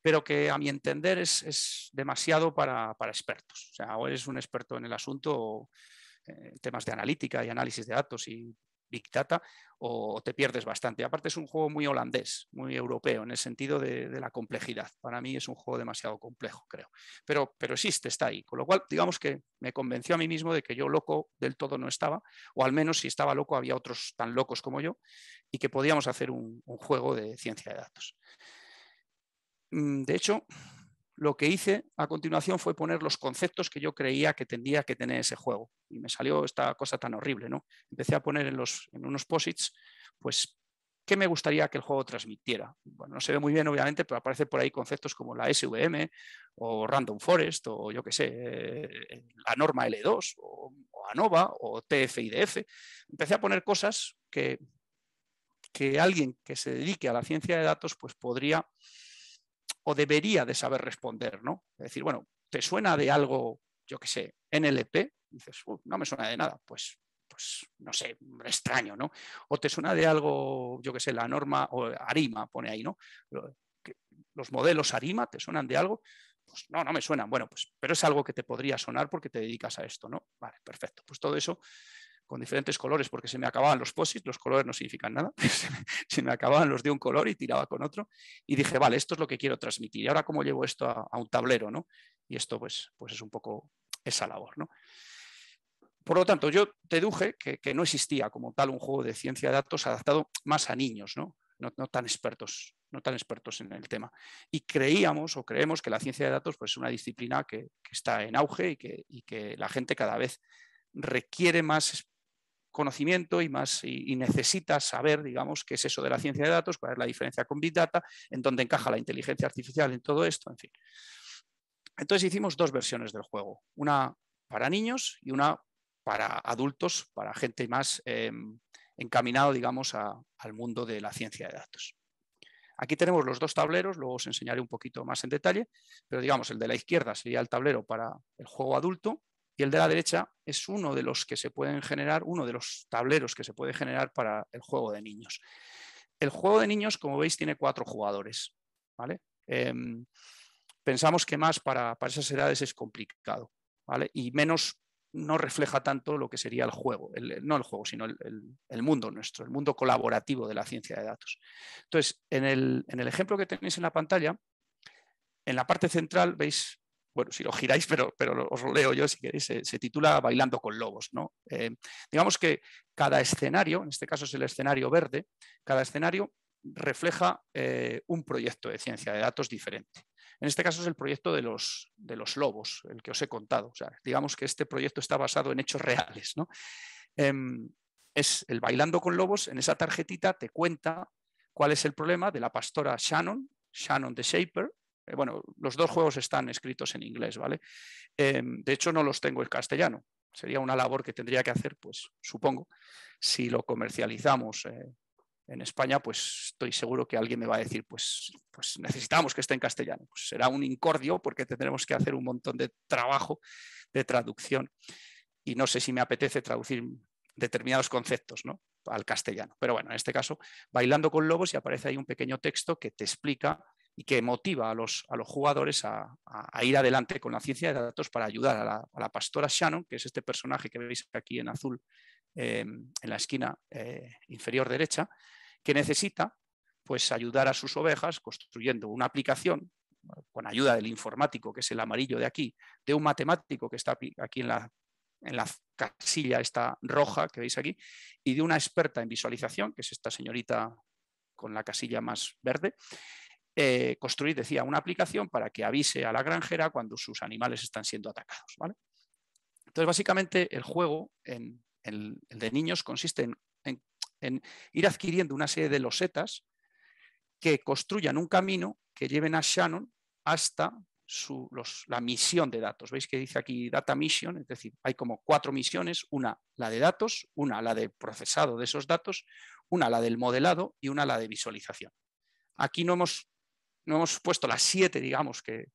pero que a mi entender es, es demasiado para, expertos. O sea, o eres un experto en el asunto... Eh, temas de analítica y análisis de datos y Big Data o te pierdes bastante. Aparte es un juego muy holandés, muy europeo, en el sentido de, la complejidad. Para mí es un juego demasiado complejo, creo. Pero, pero existe, está ahí. Con lo cual, digamos que me convenció a mí mismo de que yo loco del todo no estaba, o al menos si estaba loco había otros tan locos como yo, y que podíamos hacer un juego de ciencia de datos. Mm, de hecho, lo que hice a continuación fue poner los conceptos que yo creía que tendría que tener ese juego. Y me salió esta cosa tan horrible, ¿no? Empecé a poner en, los, unos posits, pues, ¿qué me gustaría que el juego transmitiera? Bueno, no se ve muy bien, obviamente, pero aparecen por ahí conceptos como la SVM o Random Forest o yo qué sé, eh, la norma L2 o, ANOVA o TFIDF. Empecé a poner cosas que, que alguien que se dedique a la ciencia de datos pues podría o debería de saber responder, ¿no? Es decir, bueno, ¿te suena de algo, yo qué sé, NLP? dices, no me suena de nada, pues, pues no sé, extraño, ¿no? O te suena de algo, yo qué sé, la norma o Arima, pone ahí, ¿no? Los modelos Arima, ¿te suenan de algo? Pues no, no me suenan. Bueno, pues, pero es algo que te podría sonar porque te dedicas a esto, ¿no? Vale, perfecto. Pues todo eso con diferentes colores porque se me acababan los posits, los colores no significan nada, (laughs) se me acababan los de un color y tiraba con otro y dije, vale, esto es lo que quiero transmitir y ahora cómo llevo esto a, un tablero, ¿no? Y esto pues, pues es un poco esa labor, ¿no? Por lo tanto, yo deduje que, no existía como tal un juego de ciencia de datos adaptado más a niños, ¿no? No, tan expertos, no tan expertos en el tema. Y creíamos o creemos que la ciencia de datos pues, es una disciplina que, está en auge y que, y que, la gente cada vez requiere más conocimiento y más y, necesitas saber, digamos, qué es eso de la ciencia de datos, cuál es la diferencia con Big Data, en dónde encaja la inteligencia artificial en todo esto, en fin. Entonces hicimos dos versiones del juego, una para niños y una para adultos, para gente más em, encaminado, digamos, al mundo de la ciencia de datos. Aquí tenemos los dos tableros, luego os enseñaré un poquito más en detalle, pero digamos, el de la izquierda sería el tablero para el juego adulto y el de la derecha es uno de los que se pueden generar, uno de los tableros que se puede generar para el juego de niños. El juego de niños, como veis, tiene cuatro jugadores. ¿vale? Em, pensamos que más para, esas edades es complicado y menos no refleja tanto lo que sería el juego, el, no el juego, sino el, mundo nuestro, el mundo colaborativo de la ciencia de datos. Entonces, en el, en el ejemplo que tenéis en la pantalla, en la parte central veis bueno, si lo giráis, pero, pero os lo leo yo si queréis, se, titula Bailando con Lobos. ¿no? Eh, digamos que cada escenario, en este caso es el escenario verde, cada escenario refleja eh, un proyecto de ciencia de datos diferente. En este caso es el proyecto de los, de los lobos, el que os he contado. digamos que este proyecto está basado en hechos reales. ¿no? Em, es el Bailando con Lobos, en esa tarjetita te cuenta cuál es el problema de la pastora Shannon, Shannon de Shaper, eh, bueno, los dos juegos están escritos en inglés, ¿vale? Em, de hecho, no los tengo en castellano. Sería una labor que tendría que hacer, pues supongo, si lo comercializamos eh, en España, pues estoy seguro que alguien me va a decir, pues, pues necesitamos que esté en castellano. Pues, será un incordio porque tendremos que hacer un montón de trabajo de traducción y no sé si me apetece traducir determinados conceptos ¿no? al castellano. Pero bueno, en este caso, Bailando con Lobos y aparece ahí un pequeño texto que te explica y que motiva a los, jugadores a, ir adelante con la ciencia de datos para ayudar a la, pastora Shannon, que es este personaje que veis aquí en azul eh, en la esquina eh, inferior derecha, que necesita pues, ayudar a sus ovejas construyendo una aplicación con ayuda del informático, que es el amarillo de aquí, de un matemático que está aquí en la, casilla esta roja que veis aquí, y de una experta en visualización, que es esta señorita con la casilla más verde, eh, construir, decía, una aplicación para que avise a la granjera cuando sus animales están siendo atacados. Entonces, básicamente, el juego en, el de niños consiste en, ir adquiriendo una serie de losetas que construyan un camino que lleven a Shannon hasta la misión de datos. ¿Veis que dice aquí data mission? Es decir, hay como cuatro misiones, una la de datos, una la de procesado de esos datos, una la del modelado y una la de visualización. Aquí no hemos no hemos puesto las siete, digamos, que,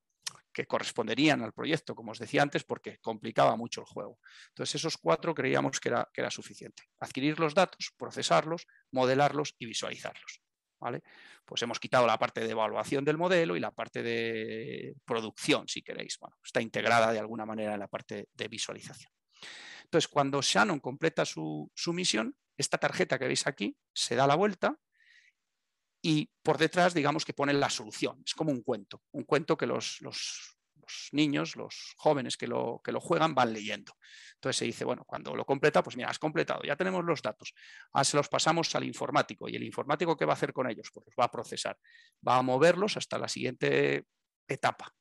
corresponderían al proyecto, como os decía antes, porque complicaba mucho el juego. Entonces, esos cuatro creíamos que era, que era suficiente. Adquirir los datos, procesarlos, modelarlos y visualizarlos. ¿vale? Pues hemos quitado la parte de evaluación del modelo y la parte de producción, si queréis. Bueno, está integrada de alguna manera en la parte de visualización. Entonces, cuando Shannon completa su, su misión, esta tarjeta que veis aquí se da la vuelta y por detrás, digamos que ponen la solución. Es como un cuento, un cuento que los, niños, los jóvenes que lo, que lo, juegan van leyendo. Entonces se dice, bueno, cuando lo completa, pues mira, has completado, ya tenemos los datos, ah, se los pasamos al informático y el informático, ¿qué va a hacer con ellos? Pues los va a procesar, va a moverlos hasta la siguiente etapa.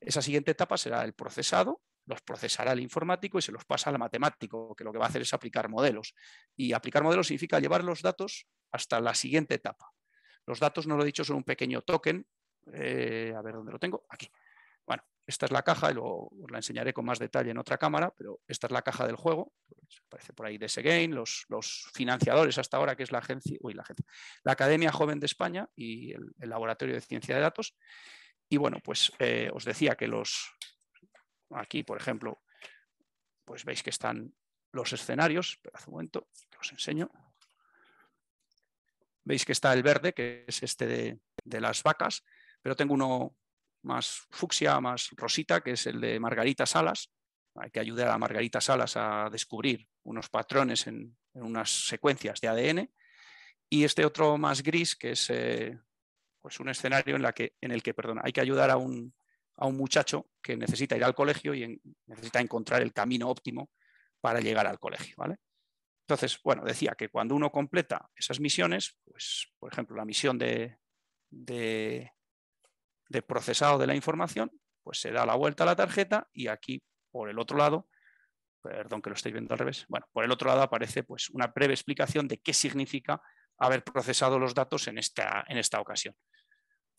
Esa siguiente etapa será el procesado, los procesará el informático y se los pasa al matemático, que lo que va a hacer es aplicar modelos. Y aplicar modelos significa llevar los datos hasta la siguiente etapa. Los datos, no lo he dicho, son un pequeño token. Eh, a ver dónde lo tengo. Aquí. Bueno, esta es la caja, y os la enseñaré con más detalle en otra cámara, pero esta es la caja del juego. Pues aparece por ahí DSGain, Game, los, financiadores hasta ahora, que es la agencia, uy, la agencia, la Academia Joven de España y el, Laboratorio de Ciencia de Datos. Y bueno, pues eh, os decía que los, aquí, por ejemplo, pues veis que están los escenarios, espera un momento, que os enseño. Veis que está el verde, que es este de, las vacas, pero tengo uno más fucsia, más rosita, que es el de Margarita Salas. Hay que ayudar a Margarita Salas a descubrir unos patrones en, unas secuencias de ADN. Y este otro más gris, que es eh, pues un escenario en, la que, en el que hay que ayudar a un, a un, muchacho que necesita ir al colegio y necesita encontrar el camino óptimo para llegar al colegio. ¿vale? Entonces, bueno, decía que cuando uno completa esas misiones, pues, por ejemplo, la misión de, procesado de la información, pues se da la vuelta a la tarjeta y aquí, por el otro lado, perdón que lo estoy viendo al revés, bueno, por el otro lado aparece pues, una breve explicación de qué significa haber procesado los datos en esta, en esta ocasión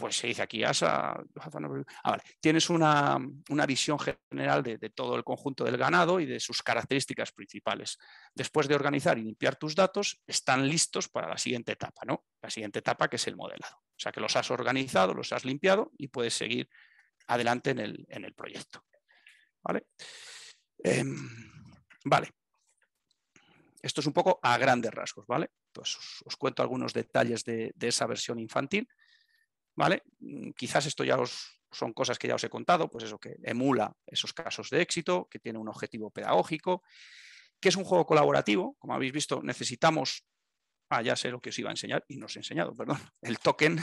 pues se dice aquí ASA, ah, tienes una, visión general de, todo el conjunto del ganado y de sus características principales. Después de organizar y limpiar tus datos, están listos para la siguiente etapa, ¿no? La siguiente etapa que es el modelado. O sea que los has organizado, los has limpiado y puedes seguir adelante en el, proyecto. Em, ¿Vale? Esto es un poco a grandes rasgos, ¿vale? Pues os, cuento algunos detalles de esa versión infantil ¿vale? Mm, quizás esto ya son cosas que ya os he contado, pues eso que emula esos casos de éxito, que tiene un objetivo pedagógico, que es un juego colaborativo, como habéis visto, necesitamos, ah, ya sé lo que os iba a enseñar y no os he enseñado, perdón, (laughs) el token,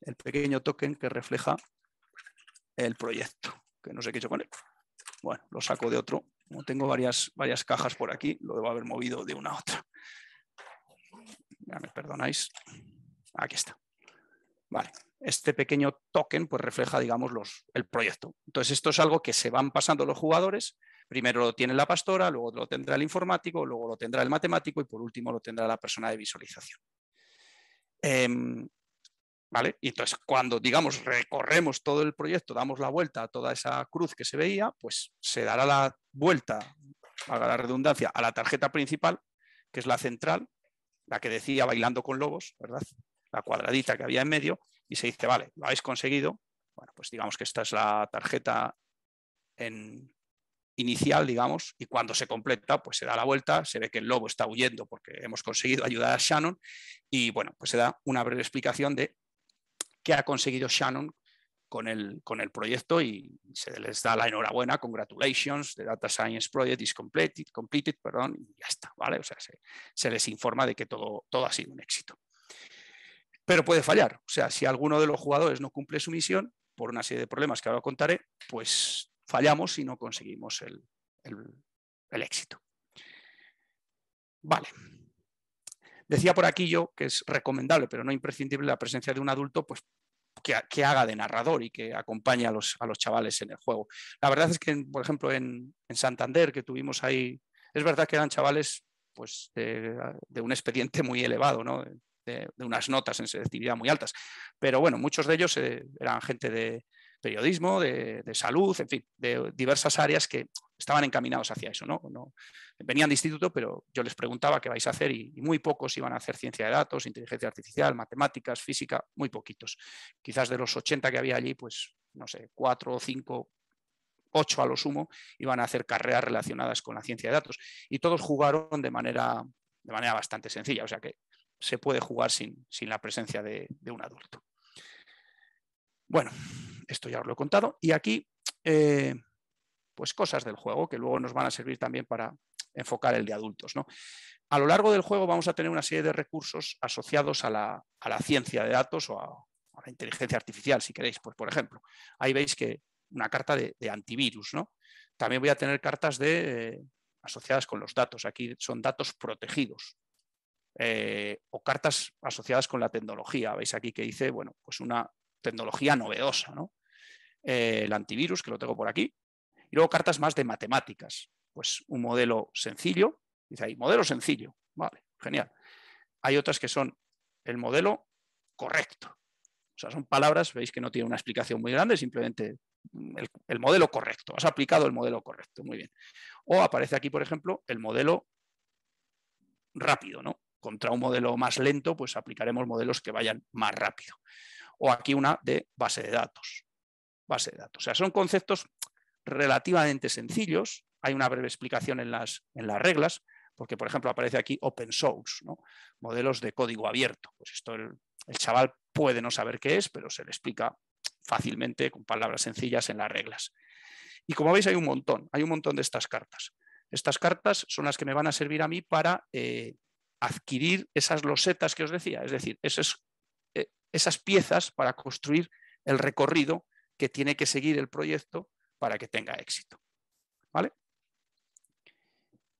el pequeño token que refleja el proyecto, que no sé qué he hecho con él. Bueno, lo saco de otro, como tengo varias, varias cajas por aquí, lo debo haber movido de una a otra. Ya me perdonáis. Aquí está. Vale. Este pequeño token pues, refleja, digamos, el proyecto. Entonces, esto es algo que se van pasando los jugadores. Primero lo tiene la pastora, luego lo tendrá el informático, luego lo tendrá el matemático y por último lo tendrá la persona de visualización. Em, ¿Vale? Y entonces, cuando, digamos, recorremos todo el proyecto, damos la vuelta a toda esa cruz que se veía, pues se dará la vuelta, haga la redundancia, a la tarjeta principal, que es la central, la que decía bailando con lobos, ¿verdad? la cuadradita que había en medio, y se dice, vale, lo habéis conseguido. Bueno, pues digamos que esta es la tarjeta en inicial, digamos, y cuando se completa, pues se da la vuelta, se ve que el lobo está huyendo porque hemos conseguido ayudar a Shannon, y bueno, pues se da una breve explicación de qué ha conseguido Shannon con el, con el proyecto y se les da la enhorabuena, congratulations, the Data Science Project is completed, completed perdón, y ya está, ¿vale? O sea, se, se les informa de que todo, todo ha sido un éxito pero puede fallar. O sea, si alguno de los jugadores no cumple su misión, por una serie de problemas que ahora contaré, pues fallamos y no conseguimos el, éxito. Vale. Decía por aquí yo que es recomendable, pero no imprescindible, la presencia de un adulto, pues que, haga de narrador y que acompañe a los, a los, chavales en el juego. La verdad es que, por ejemplo, en, Santander, que tuvimos ahí, es verdad que eran chavales pues, de, de un expediente muy elevado, ¿no? de, unas notas en selectividad muy altas. Pero bueno, muchos de ellos eh, eran gente de periodismo, de, salud, en fin, de diversas áreas que estaban encaminados hacia eso. ¿no? venían de instituto, pero yo les preguntaba qué vais a hacer y, muy pocos iban a hacer ciencia de datos, inteligencia artificial, matemáticas, física, muy poquitos. Quizás de los 80 que había allí, pues no sé, cuatro o cinco ocho a lo sumo, iban a hacer carreras relacionadas con la ciencia de datos. Y todos jugaron de manera, de manera bastante sencilla. O sea que se puede jugar sin, la presencia de, un adulto. Bueno, esto ya os lo he contado. Y aquí, eh, pues cosas del juego que luego nos van a servir también para enfocar el de adultos. ¿no? A lo largo del juego vamos a tener una serie de recursos asociados a la, ciencia de datos o a, la inteligencia artificial, si queréis. Pues, por ejemplo, ahí veis que una carta de, antivirus. También voy a tener cartas de, eh, asociadas con los datos. Aquí son datos protegidos. Eh, o cartas asociadas con la tecnología. Veis aquí que dice, bueno, pues una tecnología novedosa, ¿no? Eh, el antivirus, que lo tengo por aquí. Y luego cartas más de matemáticas. Pues un modelo sencillo, dice ahí, modelo sencillo. Vale, genial. Hay otras que son el modelo correcto. O sea, son palabras, veis que no tiene una explicación muy grande, simplemente mm, el, modelo correcto. Has aplicado el modelo correcto, muy bien. O aparece aquí, por ejemplo, el modelo rápido, ¿no? contra un modelo más lento, pues aplicaremos modelos que vayan más rápido. O aquí una de base de datos. Base de datos. O sea, son conceptos relativamente sencillos. Hay una breve explicación en las, en las reglas, porque, por ejemplo, aparece aquí open source, modelos de código abierto. Pues esto el, chaval puede no saber qué es, pero se le explica fácilmente con palabras sencillas en las reglas. Y como veis, hay un montón, hay un montón de estas cartas. Estas cartas son las que me van a servir a mí para eh, adquirir esas losetas que os decía, es decir, esas, eh, esas piezas para construir el recorrido que tiene que seguir el proyecto para que tenga éxito. ¿Vale?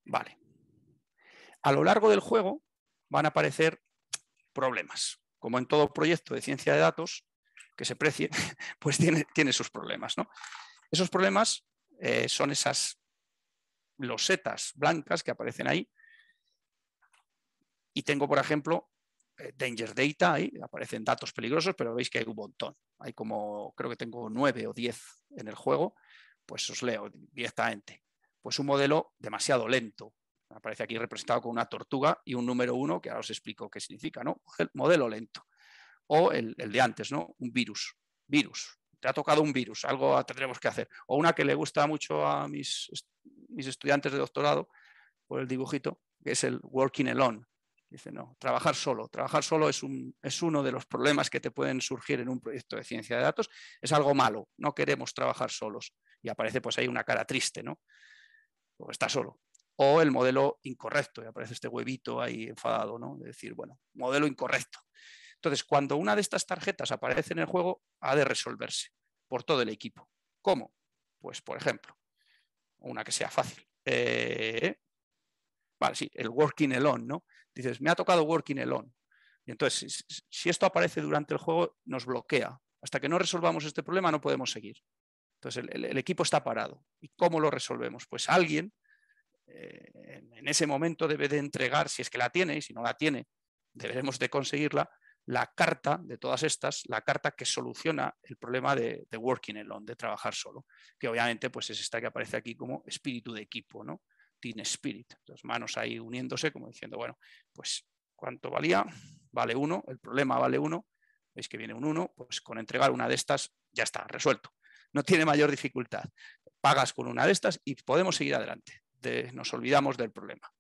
Vale. A lo largo del juego van a aparecer problemas. Como en todo proyecto de ciencia de datos que se precie, (laughs) pues tiene, tiene sus problemas. ¿no? Esos problemas eh, son esas losetas blancas que aparecen ahí, y tengo, por ejemplo, eh, Danger Data, ahí aparecen datos peligrosos, pero veis que hay un montón. Hay como, creo que tengo nueve o diez en el juego, pues os leo directamente. Pues un modelo demasiado lento. Aparece aquí representado con una tortuga y un número uno, que ahora os explico qué significa, ¿no? El modelo lento. O el, de antes, ¿no? Un virus. Virus. Te ha tocado un virus, algo tendremos que hacer. O una que le gusta mucho a mis, mis estudiantes de doctorado, por el dibujito, que es el Working Alone Dice, no, trabajar solo. Trabajar solo es, uno de los problemas que te pueden surgir en un proyecto de ciencia de datos. Es algo malo, no queremos trabajar solos. Y aparece pues ahí una cara triste, ¿no? O está solo. O el modelo incorrecto, y aparece este huevito ahí enfadado, ¿no? De decir, bueno, modelo incorrecto. Entonces, cuando una de estas tarjetas aparece en el juego, ha de resolverse por todo el equipo. ¿Cómo? Pues, por ejemplo, una que sea fácil. Eh, vale, sí, el working alone, ¿no? dices, me ha tocado working alone. Y entonces, si esto aparece durante el juego, nos bloquea. Hasta que no resolvamos este problema, no podemos seguir. Entonces, el, equipo está parado. ¿Y cómo lo resolvemos? Pues alguien eh, en ese momento debe de entregar, si es que la tiene, y si no la tiene, deberemos de conseguirla, la carta de todas estas, la carta que soluciona el problema de, de working alone, de trabajar solo, que obviamente pues es esta que aparece aquí como espíritu de equipo, ¿no? Team Spirit, las manos ahí uniéndose, como diciendo, bueno, pues ¿cuánto valía? Vale uno, el problema vale uno, veis que viene un uno, pues con entregar una de estas ya está, resuelto. No tiene mayor dificultad. Pagas con una de estas y podemos seguir adelante. nos olvidamos del problema.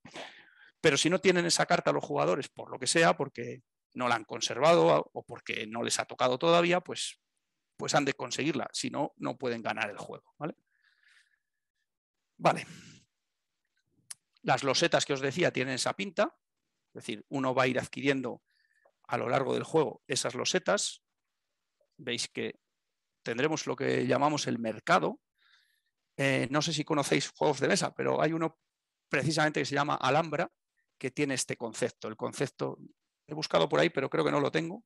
Pero si no tienen esa carta los jugadores, por lo que sea, porque no la han conservado o porque no les ha tocado todavía, pues, pues han de conseguirla. Si no, no pueden ganar el juego. Vale. vale. Las losetas que os decía tienen esa pinta, es decir, uno va a ir adquiriendo a lo largo del juego esas losetas. Veis que tendremos lo que llamamos el mercado. Eh, no sé si conocéis juegos de mesa, pero hay uno precisamente que se llama Alhambra, que tiene este concepto. El concepto he buscado por ahí, pero creo que no lo tengo.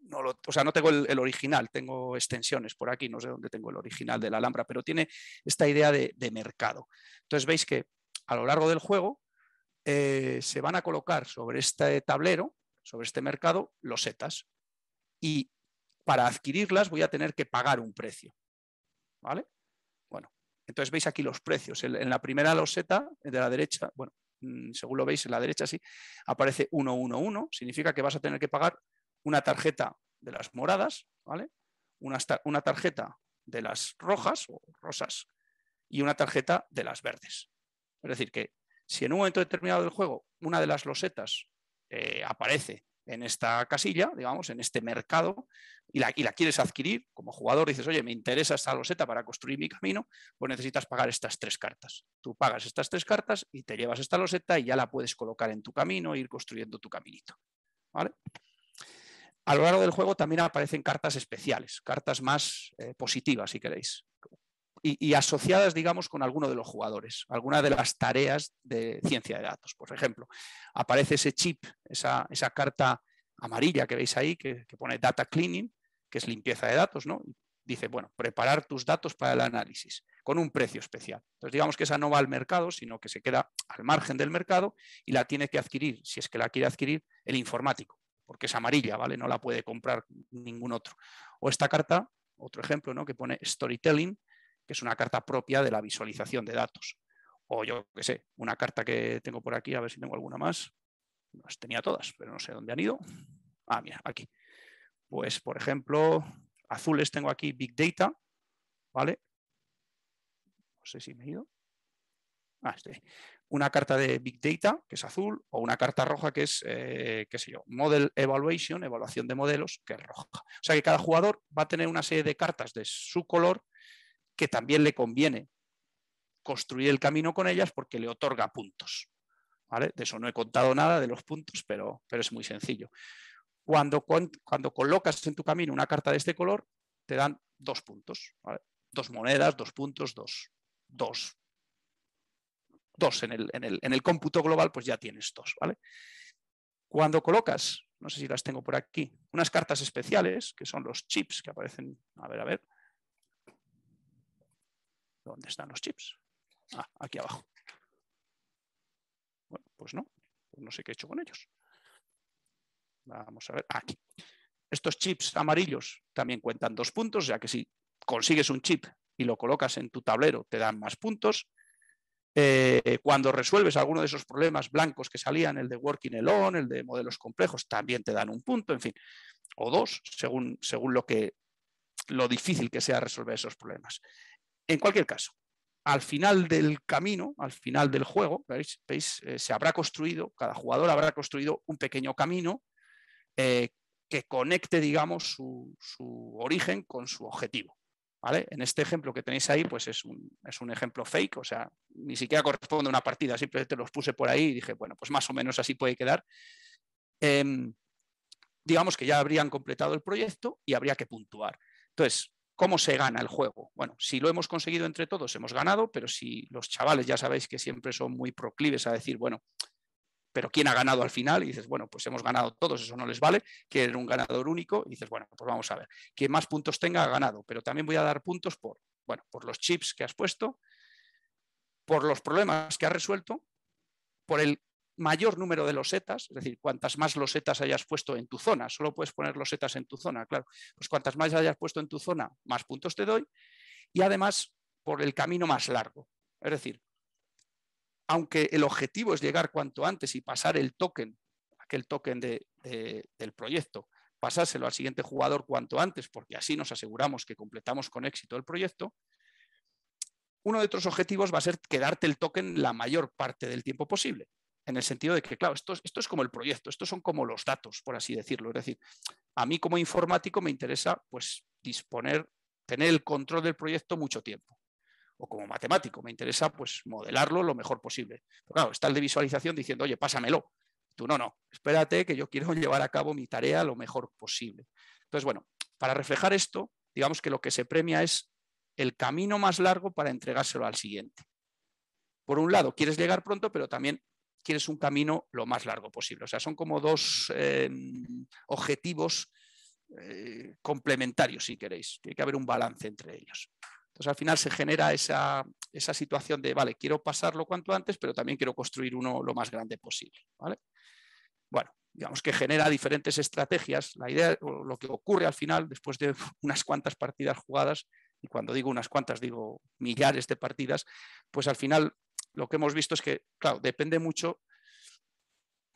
No lo, o sea, no tengo el, original, tengo extensiones por aquí, no sé dónde tengo el original de Alhambra, pero tiene esta idea de mercado. Entonces veis que a lo largo del juego eh, se van a colocar sobre este tablero, sobre este mercado, los setas. Y para adquirirlas voy a tener que pagar un precio. ¿Vale? Bueno, entonces veis aquí los precios. En la primera loseta de la derecha, bueno, mm, según lo veis en la derecha, sí, aparece 111, significa que vas a tener que pagar una tarjeta de las moradas, ¿vale? una tarjeta de las rojas o rosas y una tarjeta de las verdes. Es decir, que si en un momento determinado del juego una de las losetas eh, aparece en esta casilla, digamos, en este mercado, y la, quieres adquirir, como jugador dices, oye, me interesa esta loseta para construir mi camino, pues necesitas pagar estas tres cartas. Tú pagas estas tres cartas y te llevas esta loseta y ya la puedes colocar en tu camino e ir construyendo tu caminito. A lo largo del juego también aparecen cartas especiales, cartas más eh, positivas, si queréis y, asociadas, digamos, con alguno de los jugadores, alguna de las tareas de ciencia de datos. Por ejemplo, aparece ese chip, esa, carta amarilla que veis ahí, que, que, pone data cleaning, que es limpieza de datos, ¿no? Dice, bueno, preparar tus datos para el análisis con un precio especial. Entonces, digamos que esa no va al mercado, sino que se queda al margen del mercado y la tiene que adquirir, si es que la quiere adquirir, el informático, porque es amarilla, ¿vale? No la puede comprar ningún otro. O esta carta, otro ejemplo, ¿no? Que pone storytelling, es una carta propia de la visualización de datos. O yo qué sé, una carta que tengo por aquí, a ver si tengo alguna más. Las tenía todas, pero no sé dónde han ido. Ah, mira, aquí. Pues, por ejemplo, azules tengo aquí Big Data, ¿vale? No sé si me he ido. Ah, este. Una carta de Big Data, que es azul, o una carta roja, que es, eh, qué sé yo, Model Evaluation, evaluación de modelos, que es roja. O sea que cada jugador va a tener una serie de cartas de su color que también le conviene construir el camino con ellas porque le otorga puntos. ¿vale? De eso no he contado nada de los puntos, pero, pero es muy sencillo. Cuando, cuando, colocas en tu camino una carta de este color, te dan dos puntos. Dos monedas, dos puntos, dos. Dos. Dos en el, en, el, en el, cómputo global, pues ya tienes dos. ¿vale? Cuando colocas, no sé si las tengo por aquí, unas cartas especiales, que son los chips que aparecen, a ver, a ver, ¿Dónde están los chips? Ah, aquí abajo. Bueno, pues no, pues no sé qué he hecho con ellos. Vamos a ver, ah, aquí. Estos chips amarillos también cuentan dos puntos, ya que si consigues un chip y lo colocas en tu tablero, te dan más puntos. Eh, cuando resuelves alguno de esos problemas blancos que salían, el de working alone, el de modelos complejos, también te dan un punto, en fin, o dos, según, según lo, que, lo difícil que sea resolver esos problemas. En cualquier caso, al final del camino, al final del juego, eh, se habrá construido, cada jugador habrá construido un pequeño camino eh, que conecte, digamos, su, origen con su objetivo. ¿Vale? En este ejemplo que tenéis ahí, pues es un, ejemplo fake, o sea, ni siquiera corresponde a una partida, simplemente los puse por ahí y dije, bueno, pues más o menos así puede quedar. Em, digamos que ya habrían completado el proyecto y habría que puntuar. Entonces, ¿Cómo se gana el juego? Bueno, si lo hemos conseguido entre todos, hemos ganado, pero si los chavales ya sabéis que siempre son muy proclives a decir, bueno, pero ¿quién ha ganado al final? Y dices, bueno, pues hemos ganado todos, eso no les vale, que era un ganador único, y dices, bueno, pues vamos a ver, quien más puntos tenga ha ganado, pero también voy a dar puntos por, bueno, por los chips que has puesto, por los problemas que has resuelto, por el mayor número de losetas, es decir, cuantas más losetas hayas puesto en tu zona, solo puedes poner losetas en tu zona, claro, pues cuantas más hayas puesto en tu zona, más puntos te doy, y además por el camino más largo, es decir, aunque el objetivo es llegar cuanto antes y pasar el token, aquel token del proyecto, pasárselo al siguiente jugador cuanto antes, porque así nos aseguramos que completamos con éxito el proyecto, uno de otros objetivos va a ser quedarte el token la mayor parte del tiempo posible en el sentido de que, claro, esto, esto es como el proyecto, estos son como los datos, por así decirlo. Es decir, a mí como informático me interesa pues, disponer, tener el control del proyecto mucho tiempo. O como matemático, me interesa pues, modelarlo lo mejor posible. Pero claro, está el de visualización diciendo, oye, pásamelo. Tú no, no, espérate que yo quiero (laughs) llevar a cabo mi tarea lo mejor posible. Entonces, bueno, para reflejar esto, digamos que lo que se premia es el camino más largo para entregárselo al siguiente. Por un lado, quieres llegar pronto, pero también quieres un camino lo más largo posible. O sea, son como dos eh, objetivos eh, complementarios, si queréis. Tiene que haber un balance entre ellos. Entonces, al final se genera esa, situación de, vale, quiero pasarlo cuanto antes, pero también quiero construir uno lo más grande posible. Bueno, digamos que genera diferentes estrategias. La idea, lo que ocurre al final, después de (laughs) unas cuantas partidas jugadas, y cuando digo unas cuantas, digo millares de partidas, pues al final lo que hemos visto es que, claro, depende mucho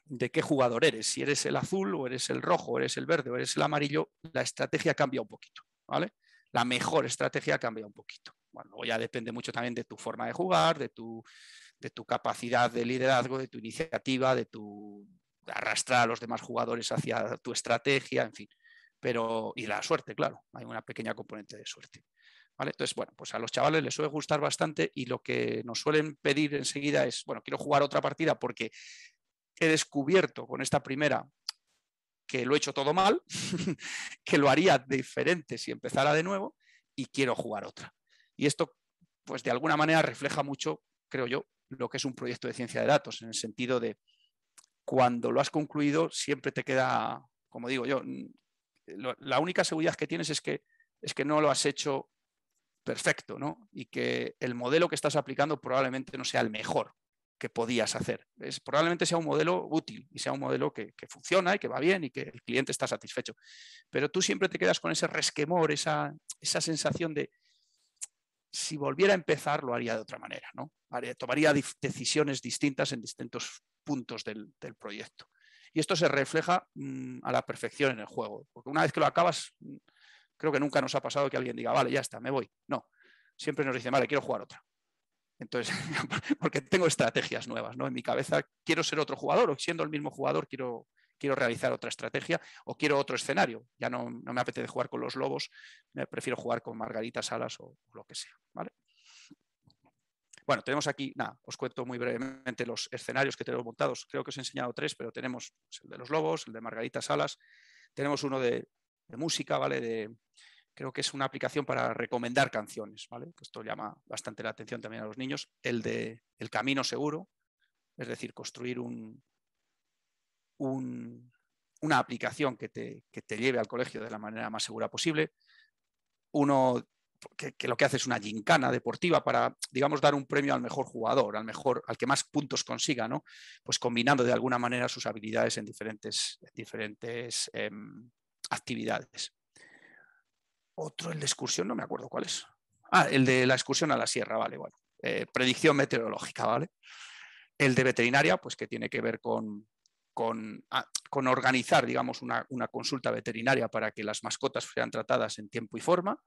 de qué jugador eres. Si eres el azul o eres el rojo, o eres el verde o eres el amarillo, la estrategia cambia un poquito, ¿vale? La mejor estrategia cambia un poquito. Bueno, ya depende mucho también de tu forma de jugar, de tu, capacidad de liderazgo, de tu iniciativa, de tu arrastrar a los demás jugadores hacia tu estrategia, en fin. Pero, y la suerte, claro, hay una pequeña componente de suerte. Entonces, bueno, pues a los chavales les suele gustar bastante y lo que nos suelen pedir enseguida es, bueno, quiero jugar otra partida porque he descubierto con esta primera que lo he hecho todo mal, (laughs) que lo haría diferente si empezara de nuevo y quiero jugar otra. Y esto, pues de alguna manera refleja mucho, creo yo, lo que es un proyecto de ciencia de datos, en el sentido de cuando lo has concluido siempre te queda, como digo yo, mm, la única seguridad que tienes es que, es que no lo has hecho perfecto, ¿no? Y que el modelo que estás aplicando probablemente no sea el mejor que podías hacer. Es, probablemente sea un modelo útil y sea un modelo que, funciona y que va bien y que el cliente está satisfecho. Pero tú siempre te quedas con ese resquemor, esa, esa sensación de, si volviera a empezar, lo haría de otra manera, ¿no? Tomaría decisiones distintas en distintos puntos del, proyecto. Y esto se refleja mm, a la perfección en el juego, porque una vez que lo acabas, Creo que nunca nos ha pasado que alguien diga, vale, ya está, me voy. No, siempre nos dice, vale, quiero jugar otra. Entonces, (laughs) porque tengo estrategias nuevas, ¿no? En mi cabeza quiero ser otro jugador o siendo el mismo jugador quiero, quiero realizar otra estrategia o quiero otro escenario. Ya no, no me apetece jugar con los lobos, prefiero jugar con Margarita Salas o, o lo que sea, ¿vale? Bueno, tenemos aquí, nada, os cuento muy brevemente los escenarios que tenemos montados. Creo que os he enseñado tres, pero tenemos el de los lobos, el de Margarita Salas, tenemos uno de de música, ¿vale? De, creo que es una aplicación para recomendar canciones, ¿vale? Esto llama bastante la atención también a los niños. El de El Camino Seguro, es decir, construir un, una aplicación que te, lleve al colegio de la manera más segura posible. Uno que, lo que hace es una gincana deportiva para, digamos, dar un premio al mejor jugador, al mejor, al que más puntos consiga, ¿no? Pues combinando de alguna manera sus habilidades en diferentes, diferentes em, actividades. Otro, el de excursión, no me acuerdo cuál es. Ah, el de la excursión a la sierra, vale, bueno. Eh, predicción meteorológica, ¿vale? El de veterinaria, pues que tiene que ver con, ah, con, organizar, digamos, una, una, consulta veterinaria para que las mascotas sean tratadas en tiempo y forma.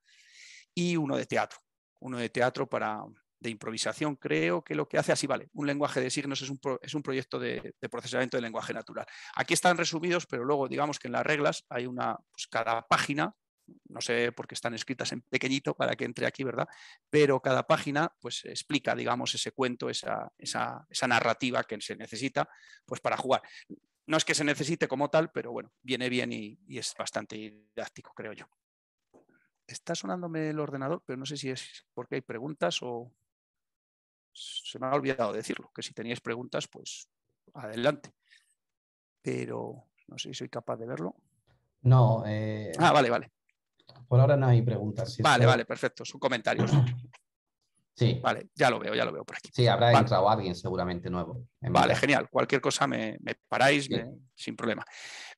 Y uno de teatro, uno de teatro para, de improvisación, creo que lo que hace así, vale, un lenguaje de signos es un, proyecto de, procesamiento de lenguaje natural. Aquí están resumidos, pero luego digamos que en las reglas hay una, pues cada página, no sé por qué están escritas en pequeñito para que entre aquí, ¿verdad? Pero cada página pues explica, digamos, ese cuento, esa, narrativa que se necesita pues para jugar. No es que se necesite como tal, pero bueno, viene bien y, y es bastante didáctico, creo yo. Está sonándome el ordenador, pero no sé si es porque hay preguntas o se me ha olvidado decirlo, que si teníais preguntas, pues adelante. Pero no sé si soy capaz de verlo. No. Eh, ah, vale, vale. Por ahora no hay preguntas. vale, vale, perfecto. Son comentarios. Sí. Vale, ya lo veo, ya lo veo por aquí. Sí, habrá entrado alguien seguramente nuevo. Vale, genial. Cualquier cosa me, paráis sin problema.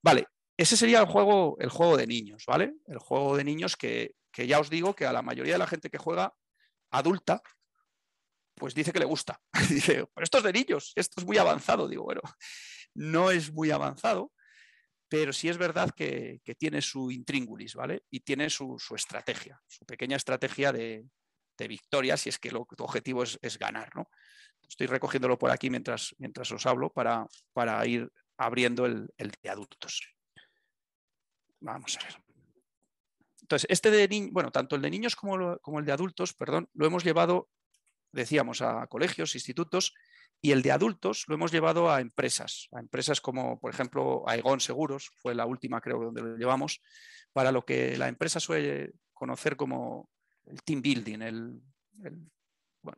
Vale, ese sería el juego, el juego de niños, ¿vale? El juego de niños que, que ya os digo que a la mayoría de la gente que juega adulta pues dice que le gusta. (laughs) dice, pero esto es de niños, esto es muy avanzado. Digo, bueno, no es muy avanzado, pero sí es verdad que, tiene su intríngulis, ¿vale? Y tiene su, estrategia, su pequeña estrategia de, victoria, si es que lo, tu objetivo es, es, ganar, ¿no? Estoy recogiéndolo por aquí mientras, mientras os hablo para, para ir abriendo el, de adultos. Vamos a ver. Entonces, este de niños, bueno, tanto el de niños como, como, el de adultos, perdón, lo hemos llevado decíamos, a colegios, institutos, y el de adultos lo hemos llevado a empresas, a empresas como, por ejemplo, Aegon Seguros, fue la última, creo, donde lo llevamos, para lo que la empresa suele conocer como el team building,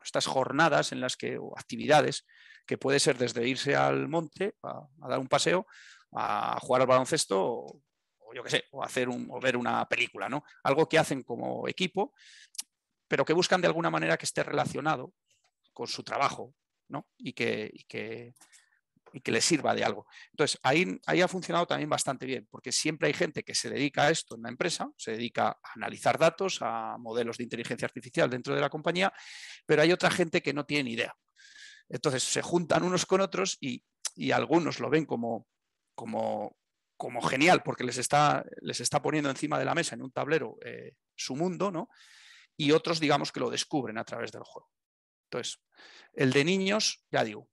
estas jornadas en las que, o actividades, que puede ser desde irse al monte a, dar un paseo, a jugar al baloncesto o, yo qué sé, o hacer un, o ver una película, ¿no? Algo que hacen como equipo pero que buscan de alguna manera que esté relacionado con su trabajo ¿no? y, que, y que, y que les sirva de algo. Entonces, ahí, ahí ha funcionado también bastante bien, porque siempre hay gente que se dedica a esto en la empresa, se dedica a analizar datos, a modelos de inteligencia artificial dentro de la compañía, pero hay otra gente que no tiene idea. Entonces, se juntan unos con otros y, y algunos lo ven como, como, como genial, porque les está, les está poniendo encima de la mesa, en un tablero, eh, su mundo, ¿no? y otros, digamos, que lo descubren a través del juego. Entonces, el de niños, ya digo,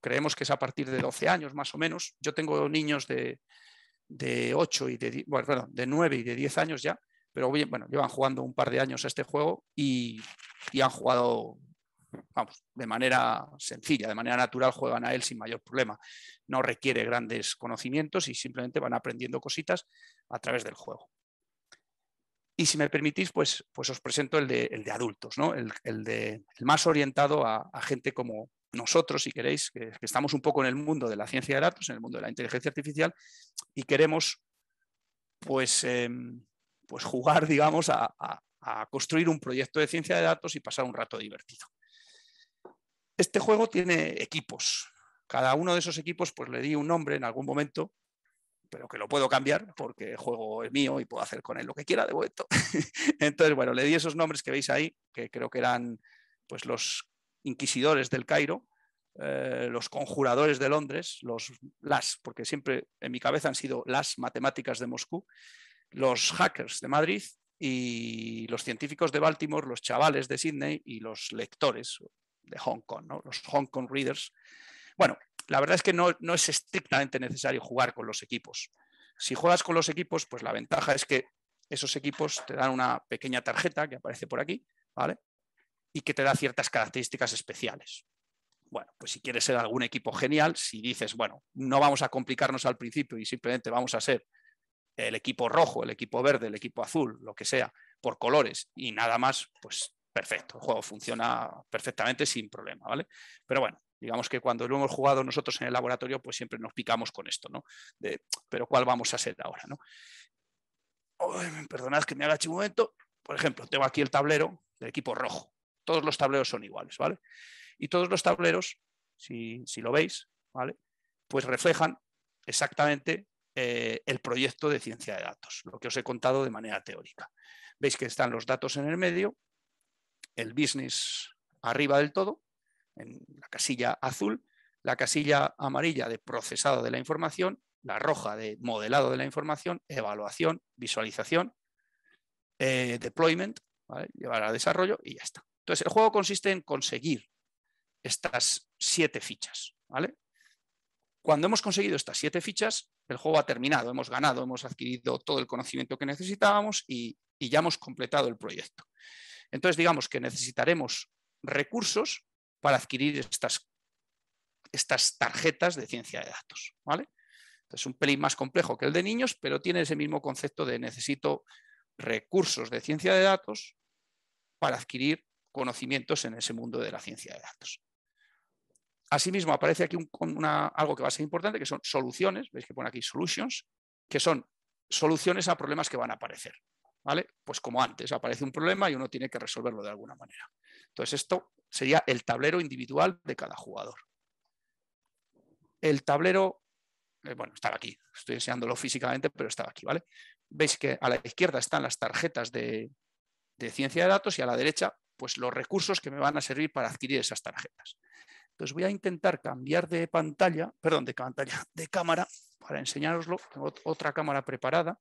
creemos que es a partir de 12 años más o menos. Yo tengo niños de, de 8 y de, bueno, 9 y de 10 años ya, pero bueno, llevan jugando un par de años a este juego y, y han jugado vamos, de manera sencilla, de manera natural juegan a él sin mayor problema. No requiere grandes conocimientos y simplemente van aprendiendo cositas a través del juego. Y si me permitís, pues, pues os presento el de, adultos, ¿no? el, más orientado a, gente como nosotros, si queréis, que, estamos un poco en el mundo de la ciencia de datos, en el mundo de la inteligencia artificial, y queremos pues, em, pues jugar, (laughs) digamos, a, a construir un proyecto de ciencia de datos y pasar un rato divertido. Este juego tiene equipos. Cada uno de esos equipos, pues le di un nombre en algún momento pero que lo puedo cambiar porque el juego es mío y puedo hacer con él lo que quiera de momento. (laughs) Entonces, bueno, le di esos nombres que veis ahí, que creo que eran pues los inquisidores del Cairo, eh, los conjuradores de Londres, los las, porque siempre en mi cabeza han sido las matemáticas de Moscú, los hackers de Madrid y los científicos de Baltimore, los chavales de Sydney y los lectores de Hong Kong, los Hong Kong Readers. Bueno, la verdad es que no, es estrictamente necesario jugar con los equipos. Si juegas con los equipos, pues la ventaja es que esos equipos te dan una pequeña tarjeta que aparece por aquí, ¿vale? Y que te da ciertas características especiales. Bueno, pues si quieres ser algún equipo genial, si dices, bueno, no vamos a complicarnos al principio y simplemente vamos a ser el equipo rojo, el equipo verde, el equipo azul, lo que sea, por colores y nada más, pues perfecto, el juego funciona perfectamente sin problema, ¿vale? Pero bueno, digamos que cuando lo hemos jugado nosotros en el laboratorio, pues siempre nos picamos con esto, ¿no? pero ¿cuál vamos a hacer ahora, perdonad que me haga un momento. Por ejemplo, tengo aquí el tablero del equipo rojo. Todos los tableros son iguales, ¿vale? Y todos los tableros, si, lo veis, ¿vale? Pues reflejan exactamente eh, el proyecto de ciencia de datos, lo que os he contado de manera teórica. Veis que están los datos en el medio, el business arriba del todo en la casilla azul, la casilla amarilla de procesado de la información, la roja de modelado de la información, evaluación, visualización, eh, deployment, llevar a desarrollo y ya está. Entonces, el juego consiste en conseguir estas siete fichas. Cuando hemos conseguido estas siete fichas, el juego ha terminado, hemos ganado, hemos adquirido todo el conocimiento que necesitábamos y ya hemos completado el proyecto. Entonces, digamos que necesitaremos recursos para adquirir estas, estas tarjetas de ciencia de datos. ¿vale? Es un pelín más complejo que el de niños, pero tiene ese mismo concepto de necesito recursos de ciencia de datos para adquirir conocimientos en ese mundo de la ciencia de datos. Asimismo, aparece aquí algo que va a ser importante, que son soluciones, veis que pone aquí solutions, que son soluciones a problemas que van a aparecer. ¿vale? Pues como antes, aparece un problema y uno tiene que resolverlo de alguna manera. Entonces, esto sería el tablero individual de cada jugador. El tablero, eh, bueno, estaba aquí, estoy enseñándolo físicamente, pero estaba aquí, ¿vale? Veis que a la izquierda están las tarjetas de, ciencia de datos y a la derecha, pues los recursos que me van a servir para adquirir esas tarjetas. Entonces voy a intentar cambiar de pantalla, perdón, de pantalla, de cámara, para enseñároslo. Tengo otra cámara preparada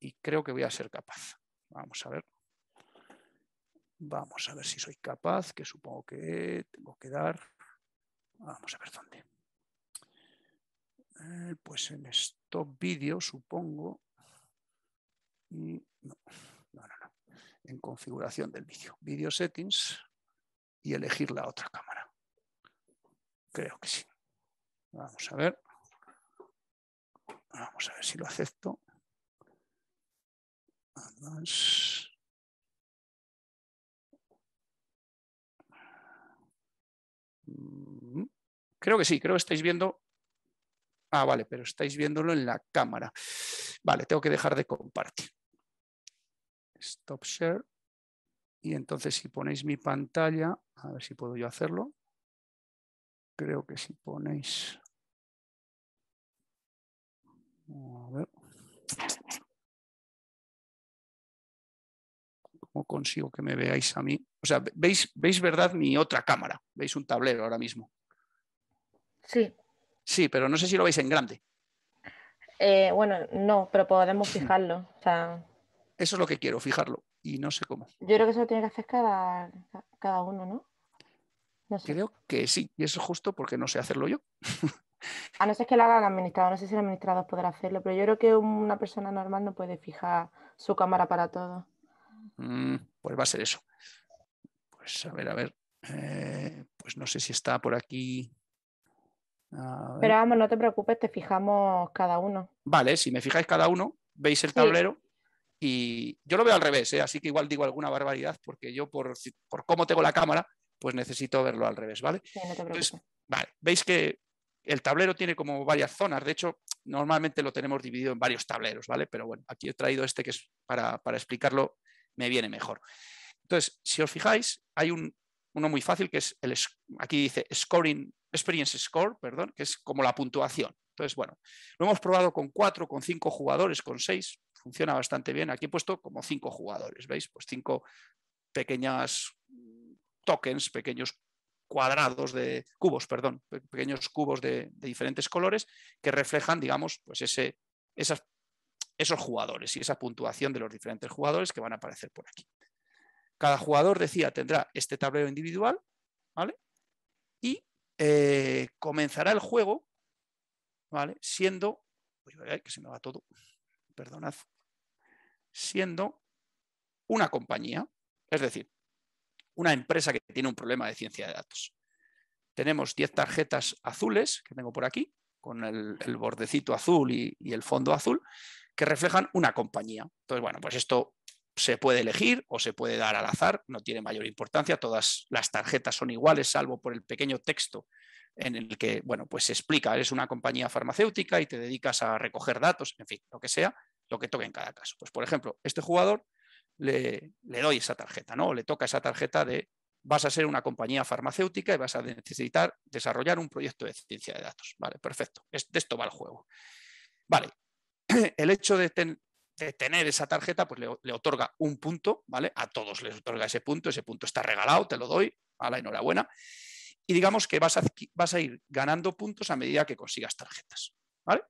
y creo que voy a ser capaz. Vamos a ver. Vamos a ver si soy capaz, que supongo que tengo que dar. Vamos a ver dónde. Eh, pues en stop video, supongo. Y no, no, no, En configuración del vídeo. Video settings y elegir la otra cámara. Creo que sí. Vamos a ver. Vamos a ver si lo acepto. Además... Mm, creo que sí, creo que estáis viendo. Ah, vale, pero estáis viéndolo en la cámara. Vale, tengo que dejar de compartir. Stop share. Y entonces si ponéis mi pantalla, a ver si puedo yo hacerlo. Creo que si ponéis... A ver. ¿Cómo consigo que me veáis a mí? O sea, ¿veis, ¿veis verdad mi otra cámara? ¿Veis un tablero ahora mismo? Sí. Sí, pero no sé si lo veis en grande. Eh, bueno, no, pero podemos fijarlo. Eso es lo que quiero, fijarlo. Y no sé cómo. Yo creo que eso lo tiene que hacer cada, cada uno, ¿no? Creo que sí. Y eso es justo porque no sé hacerlo yo. (laughs) A no ser que lo haga el administrador, no sé si el administrador podrá hacerlo, pero yo creo que una persona normal no puede fijar su cámara para todo. Mm, pues va a ser eso. Pues a ver, a ver. Eh, pues no sé si está por aquí. Pero vamos, no te preocupes, te fijamos cada uno. Vale, si me fijáis cada uno, veis el tablero. Y yo lo veo al revés, ¿eh? así que igual digo alguna barbaridad, porque yo por, por, cómo tengo la cámara, pues necesito verlo al revés, ¿vale? vale, veis que el tablero tiene como varias zonas, de hecho, normalmente lo tenemos dividido en varios tableros, ¿vale? Pero bueno, aquí he traído este que es para, para explicarlo me viene mejor. Entonces, si os fijáis, hay un, uno muy fácil que es el, aquí dice scoring, experience score, perdón, que es como la puntuación. Entonces, bueno, lo hemos probado con cuatro, con cinco jugadores, con seis, funciona bastante bien. Aquí he puesto como cinco jugadores, ¿veis? Pues cinco pequeñas tokens, pequeños cuadrados de cubos, perdón, pequeños cubos de, de diferentes colores que reflejan, digamos, pues ese, esas esos jugadores y esa puntuación de los diferentes jugadores que van a aparecer por aquí. Cada jugador, decía, tendrá este tablero individual, ¿vale? Y eh, comenzará el juego, ¿vale? Siendo, que se me va todo, perdonad, siendo una compañía, es decir, una empresa que tiene un problema de ciencia de datos. Tenemos 10 tarjetas azules que tengo por aquí, con el, bordecito azul y el fondo azul, que reflejan una compañía. Entonces, bueno, pues esto se puede elegir o se puede dar al azar, no tiene mayor importancia, todas las tarjetas son iguales, salvo por el pequeño texto en el que, bueno, pues se explica, eres una compañía farmacéutica y te dedicas a recoger datos, en fin, lo que sea, lo que toque en cada caso. Pues, por ejemplo, este jugador le, doy esa tarjeta, ¿no? Le toca esa tarjeta de vas a ser una compañía farmacéutica y vas a necesitar desarrollar un proyecto de ciencia de datos. Vale, perfecto. Es, de esto va el juego. Vale, (clears throat) el hecho de, tener esa tarjeta, pues le, otorga un punto, ¿vale? A todos les otorga ese punto, ese punto está regalado, te lo doy, a la enhorabuena. Y digamos que vas a, ir ganando puntos a medida que consigas tarjetas, ¿vale?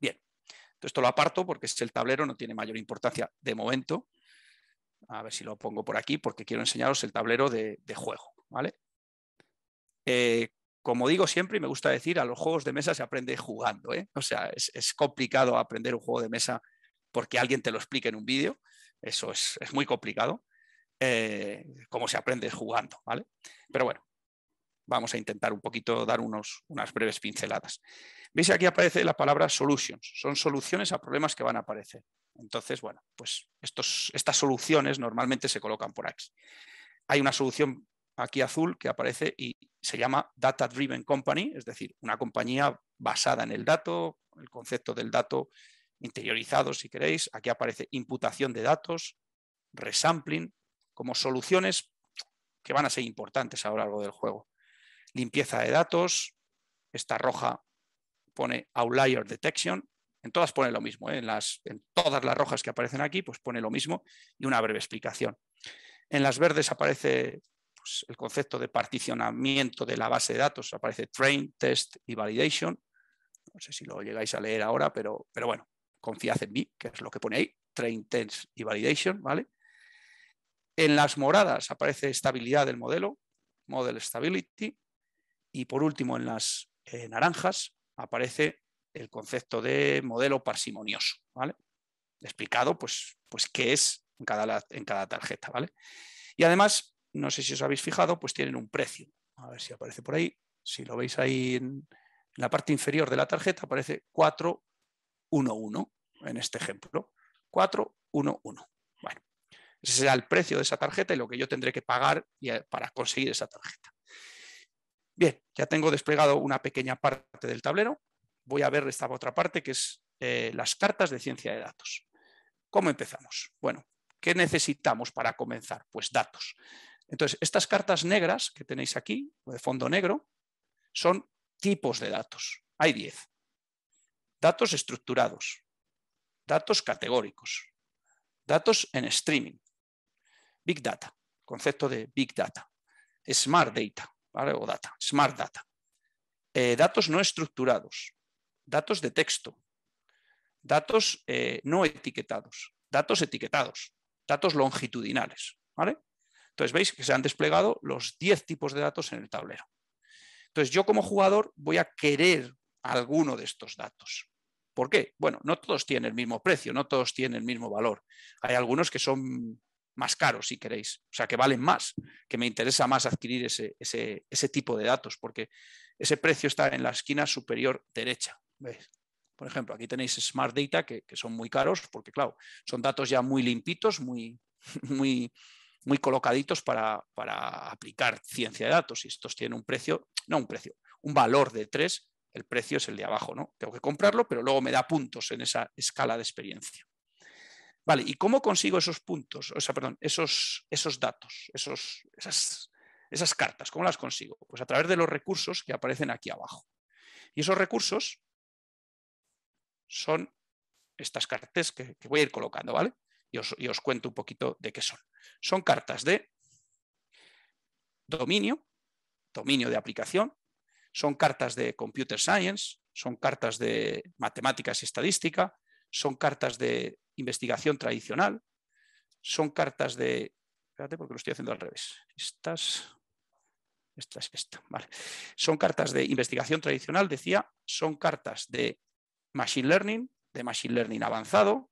Bien, Entonces, esto lo aparto porque es el tablero, no tiene mayor importancia de momento. A ver si lo pongo por aquí porque quiero enseñaros el tablero de, juego, ¿vale? Eh, como digo siempre y me gusta decir, a los juegos de mesa se aprende jugando. ¿eh? O sea, es, complicado aprender un juego de mesa porque alguien te lo explique en un vídeo. Eso es, muy complicado. Eh, como se aprende jugando, ¿vale? Pero bueno, vamos a intentar un poquito dar unos, unas breves pinceladas. Veis aquí aparece la palabra solutions. Son soluciones a problemas que van a aparecer. Entonces, bueno, pues estas soluciones normalmente se colocan por aquí. Hay una solución aquí azul, que aparece y se llama Data Driven Company, es decir, una compañía basada en el dato, el concepto del dato interiorizado, si queréis. Aquí aparece imputación de datos, resampling, como soluciones que van a ser importantes a lo largo del juego. Limpieza de datos, esta roja pone outlier detection, en todas pone lo mismo, ¿eh? en, las, en todas las rojas que aparecen aquí, pues pone lo mismo y una breve explicación. En las verdes aparece el concepto de particionamiento de la base de datos, aparece train, test y validation. No sé si lo llegáis a leer ahora, pero, pero bueno, confiad en mí, que es lo que pone ahí, train, test y validation, ¿vale? En las moradas aparece estabilidad del modelo, model stability, y por último en las eh, naranjas aparece el concepto de modelo parsimonioso, ¿vale? Explicado, pues, pues qué es en cada, en cada tarjeta, ¿vale? Y además, no sé si os habéis fijado, pues tienen un precio. A ver si aparece por ahí. Si lo veis ahí en, la parte inferior de la tarjeta, aparece 411 en este ejemplo. 411. Bueno, ese será el precio de esa tarjeta y lo que yo tendré que pagar eh, para conseguir esa tarjeta. Bien, ya tengo desplegado una pequeña parte del tablero. Voy a ver esta otra parte que es eh, las cartas de ciencia de datos. ¿Cómo empezamos? Bueno, ¿qué necesitamos para comenzar? Pues datos. Entonces, estas cartas negras que tenéis aquí, de fondo negro, son tipos de datos. Hay 10. Datos estructurados, datos categóricos, datos en streaming, big data, concepto de big data, smart data, ¿vale? o data, smart data, eh, datos no estructurados, datos de texto, datos eh, no etiquetados, datos etiquetados, datos longitudinales, ¿vale? Entonces veis que se han desplegado los 10 tipos de datos en el tablero. Entonces yo como jugador voy a querer alguno de estos datos. ¿Por qué? Bueno, no todos tienen el mismo precio, no todos tienen el mismo valor. Hay algunos que son más caros, si queréis, o sea, que valen más, que me interesa más adquirir ese, tipo de datos, porque ese precio está en la esquina superior derecha. Por ejemplo, aquí tenéis Smart Data, que, son muy caros, porque claro, son datos ya muy limpitos, muy, (laughs) muy, muy colocaditos para, aplicar ciencia de datos y estos tienen un precio, no un precio, un valor de 3, el precio es el de abajo, ¿no? Tengo que comprarlo, pero luego me da puntos en esa escala de experiencia. Vale, ¿y cómo consigo esos puntos? O sea, perdón, esos, esos datos, esos, esas, esas cartas, ¿cómo las consigo? Pues a través de los recursos que aparecen aquí abajo. Y esos recursos son estas cartas que, que voy a ir colocando, ¿vale? y os, cuento un poquito de qué son. Son cartas de dominio, dominio de aplicación, son cartas de computer science, son cartas de matemáticas y estadística, son cartas de investigación tradicional, son cartas de... Espérate porque lo estoy haciendo al revés. Estas... estas, es esta, vale. Son cartas de investigación tradicional, decía, son cartas de Machine Learning, de Machine Learning avanzado,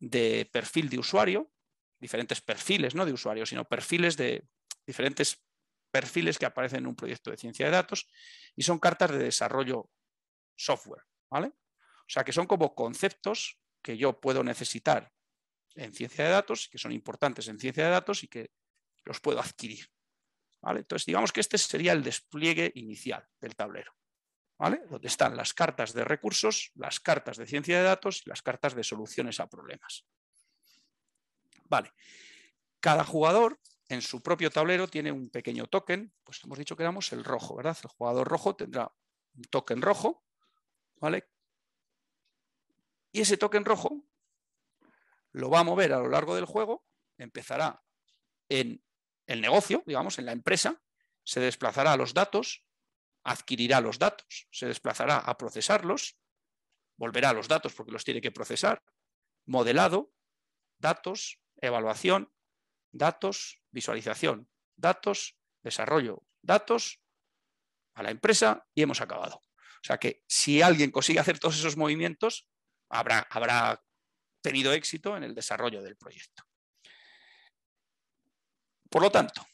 de perfil de usuario, diferentes perfiles, no de usuario, sino perfiles de diferentes perfiles que aparecen en un proyecto de ciencia de datos y son cartas de desarrollo software, ¿vale? O sea, que son como conceptos que yo puedo necesitar en ciencia de datos, que son importantes en ciencia de datos y que los puedo adquirir. ¿vale? Entonces, digamos que este sería el despliegue inicial del tablero. Donde están las cartas de recursos, las cartas de ciencia de datos y las cartas de soluciones a problemas. Vale. Cada jugador en su propio tablero tiene un pequeño token, pues hemos dicho que éramos el rojo, ¿verdad? El jugador rojo tendrá un token rojo, ¿vale? Y ese token rojo lo va a mover a lo largo del juego, empezará en el negocio, digamos, en la empresa, se desplazará a los datos, adquirirá los datos, se desplazará a procesarlos, volverá a los datos porque los tiene que procesar, modelado, datos, evaluación, datos, visualización, datos, desarrollo, datos a la empresa y hemos acabado. O sea que si alguien consigue hacer todos esos movimientos, habrá, habrá tenido éxito en el desarrollo del proyecto. Por lo tanto,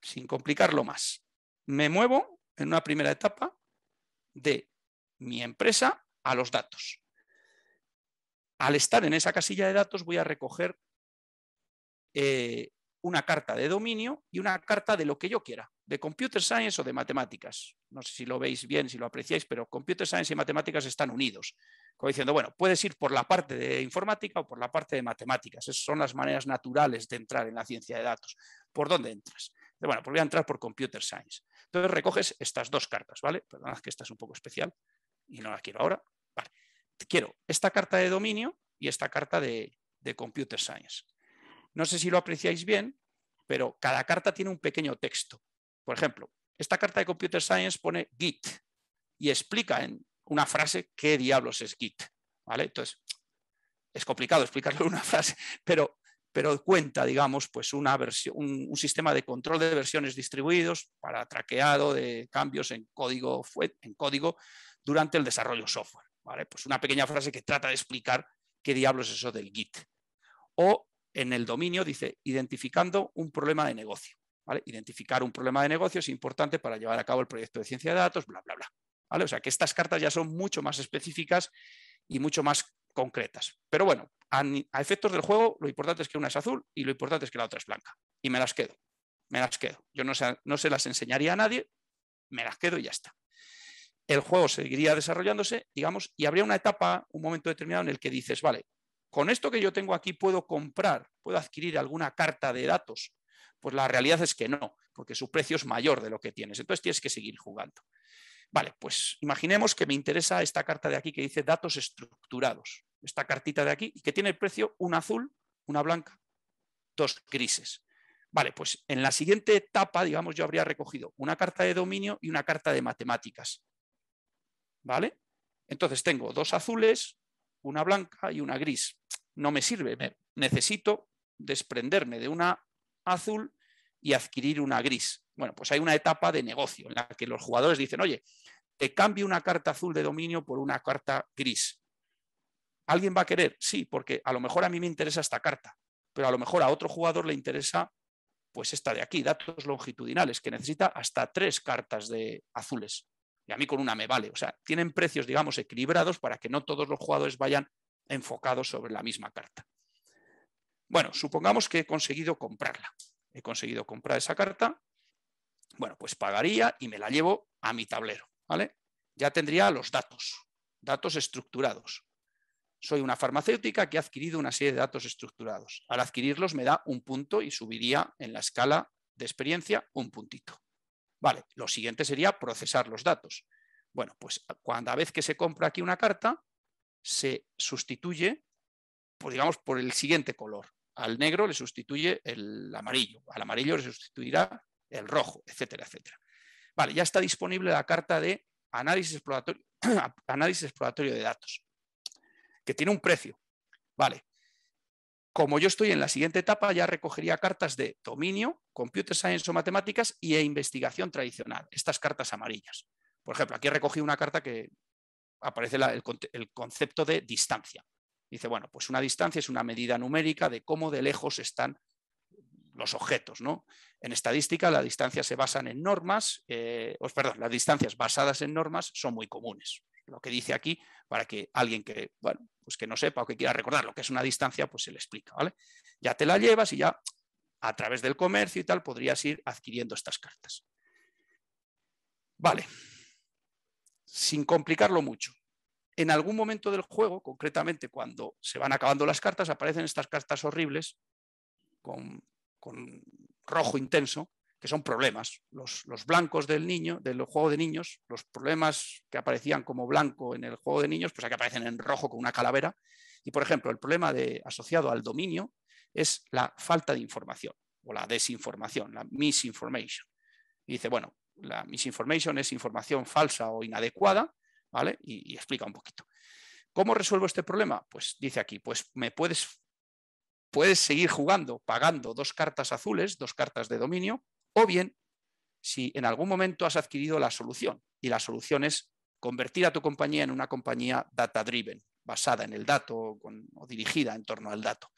sin complicarlo más, me muevo en una primera etapa de mi empresa a los datos. Al estar en esa casilla de datos voy a recoger eh, una carta de dominio y una carta de lo que yo quiera, de computer science o de matemáticas. No sé si lo veis bien, si lo apreciáis, pero computer science y matemáticas están unidos. Como diciendo, bueno, puedes ir por la parte de informática o por la parte de matemáticas. Esas son las maneras naturales de entrar en la ciencia de datos. ¿Por dónde entras? bueno, pues voy a entrar por Computer Science. Entonces recoges estas dos cartas, ¿vale? perdona que esta es un poco especial y no la quiero ahora. Quiero esta carta de dominio y esta carta de, de Computer Science. No sé si lo apreciáis bien, pero cada carta tiene un pequeño texto. Por ejemplo, esta carta de Computer Science pone Git y explica en una frase qué diablos es Git. ¿vale? Entonces, es complicado explicarlo en una (laughs) frase, pero pero cuenta, digamos, pues una versión, un, sistema de control de versiones distribuidos para traqueado de cambios en código, en código durante el desarrollo software. Pues una pequeña frase que trata de explicar qué diablos es eso del Git. O en el dominio dice, identificando un problema de negocio. Identificar un problema de negocio es importante para llevar a cabo el proyecto de ciencia de datos, bla, bla, bla. ¿vale? O sea que estas cartas ya son mucho más específicas y mucho más concretas. Pero bueno, a, efectos del juego, lo importante es que una es azul y lo importante es que la otra es blanca. Y me las quedo, me las quedo. Yo no no se las enseñaría a nadie, me las quedo y ya está. El juego seguiría desarrollándose, digamos, y habría una etapa, un momento determinado en el que dices, vale, con esto que yo tengo aquí puedo comprar, puedo adquirir alguna carta de datos. Pues la realidad es que no, porque su precio es mayor de lo que tienes. Entonces tienes que seguir jugando. Vale, pues imaginemos que me interesa esta carta de aquí que dice datos estructurados, esta cartita de aquí, y que tiene el precio una azul, una blanca, dos grises. Vale, pues en la siguiente etapa, digamos, yo habría recogido una carta de dominio y una carta de matemáticas. ¿Vale? Entonces tengo dos azules, una blanca y una gris. No me sirve, necesito desprenderme de una azul y adquirir una gris. Bueno, pues hay una etapa de negocio en la que los jugadores dicen, oye, te cambio una carta azul de dominio por una carta gris. ¿Alguien va a querer? Sí, porque a lo mejor a mí me interesa esta carta, pero a lo mejor a otro jugador le interesa pues esta de aquí, datos longitudinales, que necesita hasta tres cartas de azules. Y a mí con una me vale. O sea, tienen precios, digamos, equilibrados para que no todos los jugadores vayan enfocados sobre la misma carta. Bueno, supongamos que he conseguido comprarla. He conseguido comprar esa carta bueno, pues pagaría y me la llevo a mi tablero, ¿vale? Ya tendría los datos, datos estructurados. Soy una farmacéutica que ha adquirido una serie de datos estructurados. Al adquirirlos me da un punto y subiría en la escala de experiencia un puntito. Vale, lo siguiente sería procesar los datos. Bueno, pues cada vez que se compra aquí una carta, se sustituye, pues digamos, por el siguiente color. Al negro le sustituye el amarillo, al amarillo le sustituirá el rojo, etcétera, etcétera. Vale, ya está disponible la carta de análisis exploratorio, (clears throat) análisis exploratorio de datos, que tiene un precio. Vale. Como yo estoy en la siguiente etapa, ya recogería cartas de dominio, computer science o matemáticas y e investigación tradicional, estas cartas amarillas. Por ejemplo, aquí recogí una carta que aparece el concepto de distancia. Dice, bueno, pues una distancia es una medida numérica de cómo de lejos están los objetos. ¿no? En estadística, las distancias se basan en normas, eh, perdón, las distancias basadas en normas son muy comunes. Lo que dice aquí, para que alguien que, bueno, pues que no sepa o que quiera recordar lo que es una distancia, pues se le explica. ¿vale? Ya te la llevas y ya a través del comercio y tal podrías ir adquiriendo estas cartas. Vale, sin complicarlo mucho. En algún momento del juego, concretamente cuando se van acabando las cartas, aparecen estas cartas horribles con con rojo intenso, que son problemas. Los, blancos del niño, del juego de niños, los problemas que aparecían como blanco en el juego de niños, pues aquí aparecen en rojo con una calavera. Y, por ejemplo, el problema asociado al dominio es la falta de información o la desinformación, la misinformation. Y dice, bueno, la misinformation es información falsa o inadecuada, ¿vale? Y, y explica un poquito. ¿Cómo resuelvo este problema? Pues dice aquí, pues me puedes puedes seguir jugando pagando dos cartas azules, dos cartas de dominio, o bien si en algún momento has adquirido la solución y la solución es convertir a tu compañía en una compañía data driven, basada en el dato o dirigida en torno al dato.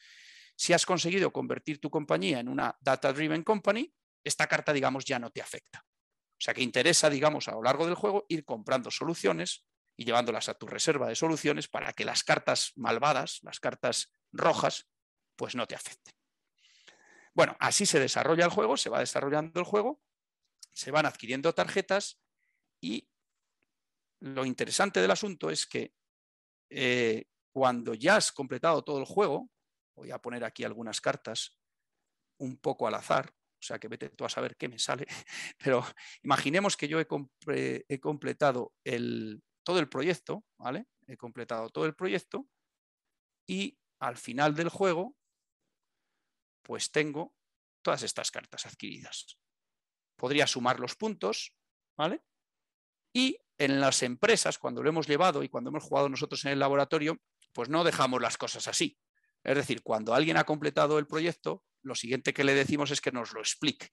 Si has conseguido convertir tu compañía en una data driven company, esta carta, digamos, ya no te afecta. O sea que interesa, digamos, a lo largo del juego ir comprando soluciones y llevándolas a tu reserva de soluciones para que las cartas malvadas, las cartas rojas, pues no te afecte. Bueno, así se desarrolla el juego, se va desarrollando el juego, se van adquiriendo tarjetas y lo interesante del asunto es que eh, cuando ya has completado todo el juego, voy a poner aquí algunas cartas un poco al azar, o sea que vete tú a saber qué me sale, (laughs) pero imaginemos que yo he, completado todo el proyecto, ¿vale? He completado todo el proyecto y al final del juego pues tengo todas estas cartas adquiridas. Podría sumar los puntos, ¿vale? Y en las empresas, cuando lo hemos llevado y cuando hemos jugado nosotros en el laboratorio, pues no dejamos las cosas así. Es decir, cuando alguien ha completado el proyecto, lo siguiente que le decimos es que nos lo explique.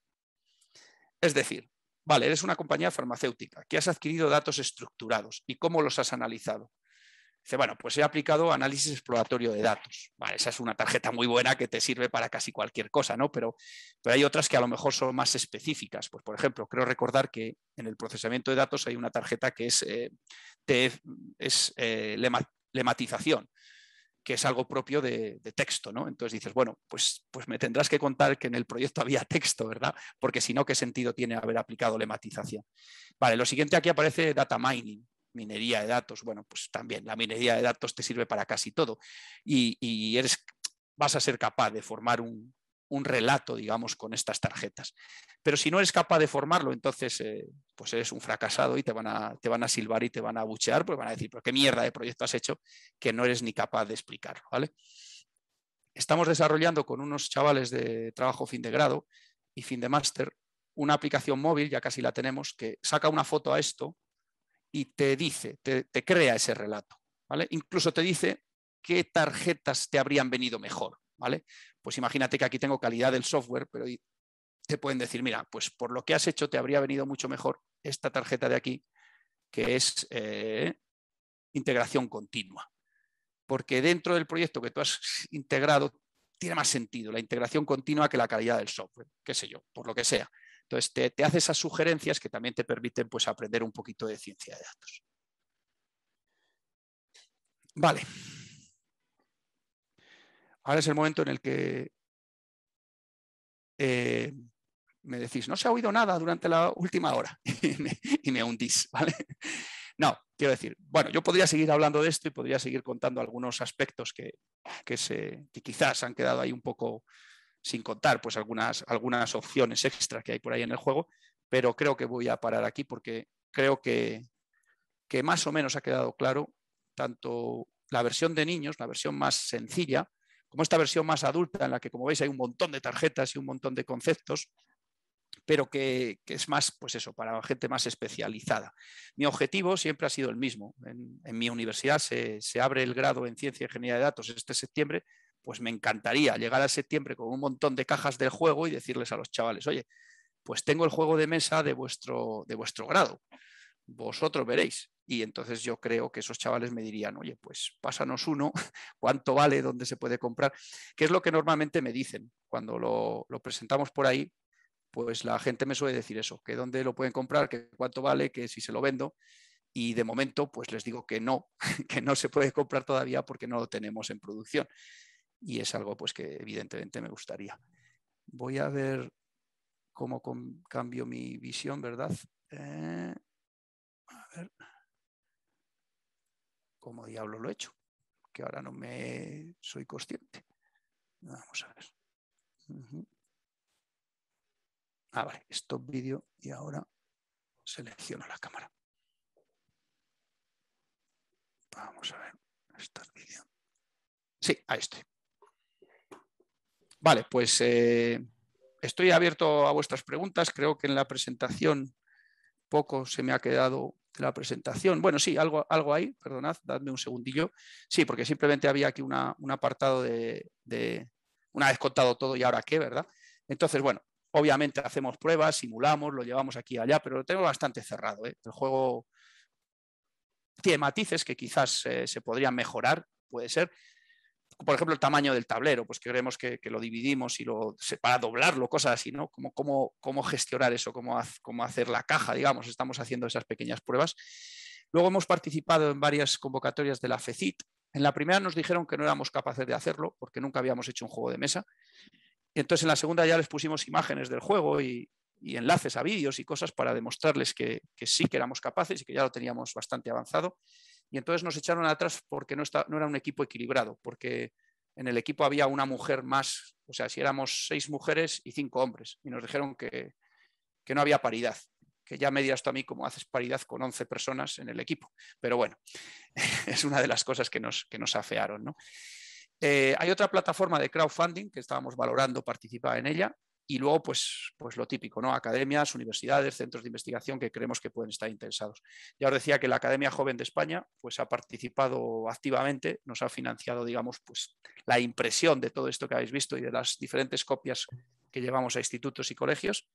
Es decir, vale, eres una compañía farmacéutica que has adquirido datos estructurados y cómo los has analizado. Dice, bueno, pues he aplicado análisis exploratorio de datos. esa es una tarjeta muy buena que te sirve para casi cualquier cosa, ¿no? Pero, pero hay otras que a lo mejor son más específicas. Pues, por ejemplo, creo recordar que en el procesamiento de datos hay una tarjeta que es, eh, eh, lematización que es algo propio de, texto, ¿no? Entonces dices, bueno, pues, pues me tendrás que contar que en el proyecto había (laughs) texto, ¿verdad? Porque si no, ¿qué sentido tiene haber aplicado lematización? Vale, lo siguiente aquí aparece data mining minería de datos, bueno, pues también la minería de datos te sirve para casi todo y, eres, vas a ser capaz de formar un, relato, digamos, con estas tarjetas. Pero si no eres capaz de formarlo, entonces eh, pues eres un fracasado y te van, a, te van a silbar y te van a buchear pues van a decir, pero qué mierda de proyecto has hecho que no eres ni capaz de explicarlo, ¿vale? Estamos desarrollando con unos chavales de trabajo fin de grado y fin de máster una aplicación móvil, ya casi la tenemos, que saca una foto a esto, y te dice, te, crea ese relato. ¿vale? Incluso te dice qué tarjetas te habrían venido mejor. ¿vale? Pues imagínate que aquí tengo calidad del software, pero te pueden decir, mira, pues por lo que has hecho te habría venido mucho mejor esta tarjeta de aquí, que es eh, integración continua. Porque dentro del proyecto que tú has integrado tiene más sentido la integración continua que la calidad del software, qué sé yo, por lo que sea. Entonces, te, hace esas sugerencias que también te permiten pues, aprender un poquito de ciencia de datos. Vale. Ahora es el momento en el que eh, me decís, no se ha oído nada durante la última hora (laughs) y, me, y hundís, ¿vale? No, quiero decir, bueno, yo podría seguir hablando de esto y podría seguir contando algunos aspectos que, se, que quizás han quedado ahí un poco, sin contar pues algunas, algunas opciones extras que hay por ahí en el juego, pero creo que voy a parar aquí porque creo que, que más o menos ha quedado claro tanto la versión de niños, la versión más sencilla, como esta versión más adulta en la que, como veis, hay un montón de tarjetas y un montón de conceptos, pero que, que es más, pues eso, para gente más especializada. Mi objetivo siempre ha sido el mismo. En, mi universidad se, se, abre el grado en Ciencia y Ingeniería de Datos este septiembre pues me encantaría llegar a septiembre con un montón de cajas del juego y decirles a los chavales, oye, pues tengo el juego de mesa de vuestro, de vuestro grado, vosotros veréis. Y entonces yo creo que esos chavales me dirían, oye, pues pásanos uno, (laughs) cuánto vale, dónde se puede comprar, que es lo que normalmente me dicen cuando lo, lo presentamos por ahí, pues la gente me suele decir eso, que dónde lo pueden comprar, que cuánto vale, que si se lo vendo. Y de momento, pues les digo que no, (laughs) que no se puede comprar todavía porque no lo tenemos en producción y es algo pues, que evidentemente me gustaría. Voy a ver cómo cambio mi visión, ¿verdad? Eh, a ver. ¿Cómo diablo lo he hecho? Que ahora no me soy consciente. Vamos a ver. Ah, vale, stop vídeo y ahora selecciono la cámara. Vamos a ver, stop vídeo. Sí, ahí estoy. Vale, pues eh, estoy abierto a vuestras preguntas. Creo que en la presentación poco se me ha quedado la presentación. Bueno, sí, algo, algo ahí, perdonad, dadme un segundillo. Sí, porque simplemente había aquí un apartado de, una vez contado todo y ahora qué, ¿verdad? Entonces, bueno, obviamente hacemos pruebas, simulamos, lo llevamos aquí y allá, pero lo tengo bastante cerrado. ¿eh? El juego tiene matices que quizás eh, se podrían mejorar, puede ser, por ejemplo, el tamaño del tablero, pues queremos que, que lo dividimos y lo para doblarlo, cosas así, ¿no? ¿Cómo, cómo, gestionar eso? Cómo, ¿Cómo hacer la caja, digamos? Estamos haciendo esas pequeñas pruebas. Luego hemos participado en varias convocatorias de la FECIT. En la primera nos dijeron que no éramos capaces de hacerlo porque nunca habíamos hecho un juego de mesa. Entonces en la segunda ya les pusimos imágenes del juego y, enlaces a vídeos y cosas para demostrarles que, que, sí que éramos capaces y que ya lo teníamos bastante avanzado. Y entonces nos echaron atrás porque no, era un equipo equilibrado, porque en el equipo había una mujer más, o sea, si éramos seis mujeres y cinco hombres, y nos dijeron que, no había paridad, que ya me dirás tú a mí cómo haces paridad con 11 personas en el equipo. Pero bueno, (laughs) es una de las cosas que nos, que nos afearon. ¿no? Eh, hay otra plataforma de crowdfunding que estábamos valorando participar en ella, y luego, pues, pues lo típico, ¿no? Academias, universidades, centros de investigación que creemos que pueden estar interesados. Ya os decía que la Academia Joven de España pues, ha participado activamente, nos ha financiado, digamos, pues, la impresión de todo esto que habéis visto y de las diferentes copias que llevamos a institutos y colegios.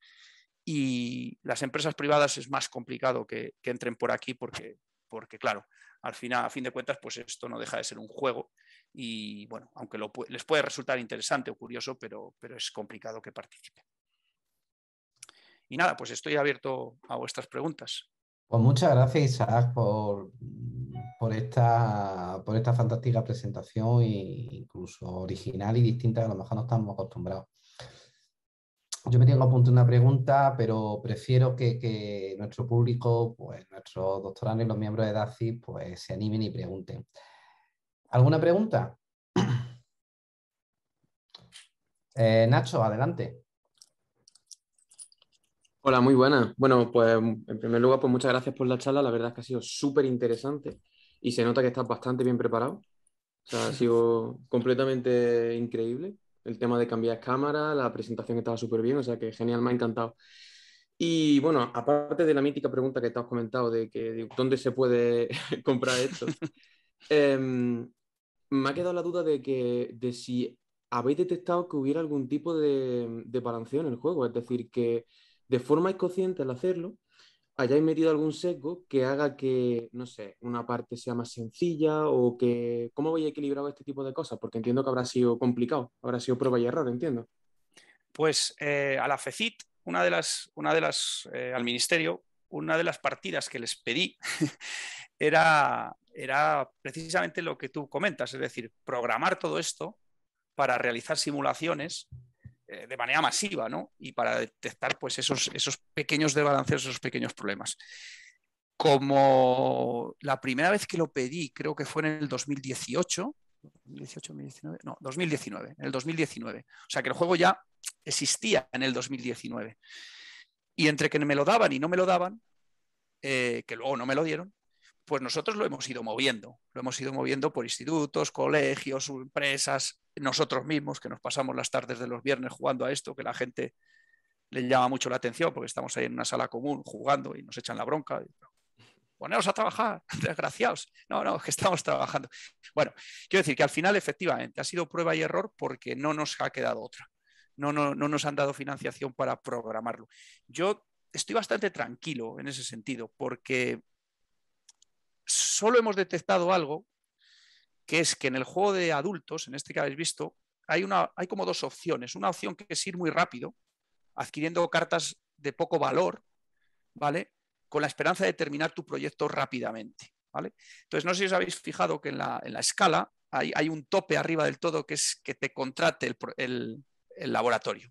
Y las empresas privadas es más complicado que, entren por aquí porque, porque claro, al final, a fin de cuentas, pues esto no deja de ser un juego y bueno, aunque les puede resultar interesante o curioso, pero, es complicado que participen. Y nada, pues estoy abierto a vuestras preguntas. Pues muchas gracias, Isaac, por, esta, fantástica presentación, incluso original y distinta, a lo mejor no estamos acostumbrados. Yo me tengo a punto una pregunta, pero prefiero que, nuestro público, pues nuestros doctorales, y los miembros de DACI, pues se animen y pregunten. ¿Alguna pregunta? (clears throat) Eh, Nacho, adelante. Hola, muy buena Bueno, pues en primer lugar, pues muchas gracias por la charla. La verdad es que ha sido súper interesante y se nota que estás bastante bien preparado. O sea, ha sido completamente increíble. El tema de cambiar cámara, la presentación estaba súper bien, o sea que genial, me ha encantado. Y bueno, aparte de la mítica pregunta que te has comentado de que dónde se puede (laughs) comprar esto, (laughs) em, me ha quedado la duda de, que, de si habéis detectado que hubiera algún tipo de, balanceo en el juego, es decir, que de forma inconsciente al hacerlo, hayáis metido algún sesgo que haga que, no sé, una parte sea más sencilla o que. ¿Cómo habéis equilibrado este tipo de cosas? Porque entiendo que habrá sido complicado, habrá sido prueba y error, entiendo. Pues eh, a la FECIT, una de las, una de las eh, al ministerio, una de las partidas que les pedí (laughs) era era precisamente lo que tú comentas, es decir, programar todo esto para realizar simulaciones eh, de manera masiva ¿no? y para detectar pues, esos, esos pequeños desbalanceos, esos pequeños problemas. Como la primera vez que lo pedí, creo que fue en el 2018, 2018, 2019, no, 2019, en el 2019. O sea que el juego ya existía en el 2019. Y entre que me lo daban y no me lo daban, eh, que luego no me lo dieron, pues nosotros lo hemos ido moviendo, lo hemos ido moviendo por institutos, colegios, empresas, nosotros mismos que nos pasamos las tardes de los viernes jugando a esto, que la gente le llama mucho la atención porque estamos ahí en una sala común jugando y nos echan la bronca. Poneros a trabajar, (laughs) desgraciados. No, no, que estamos trabajando. Bueno, quiero decir que al final efectivamente ha sido prueba y error porque no nos ha quedado otra. no, no nos han dado financiación para programarlo. Yo estoy bastante tranquilo en ese sentido porque solo hemos detectado algo, que es que en el juego de adultos, en este que habéis visto, hay, como dos opciones. Una opción que es ir muy rápido, adquiriendo cartas de poco valor, ¿vale? Con la esperanza de terminar tu proyecto rápidamente, ¿vale? Entonces, no sé si os habéis fijado que en la, escala hay, un tope arriba del todo que es que te contrate el, laboratorio.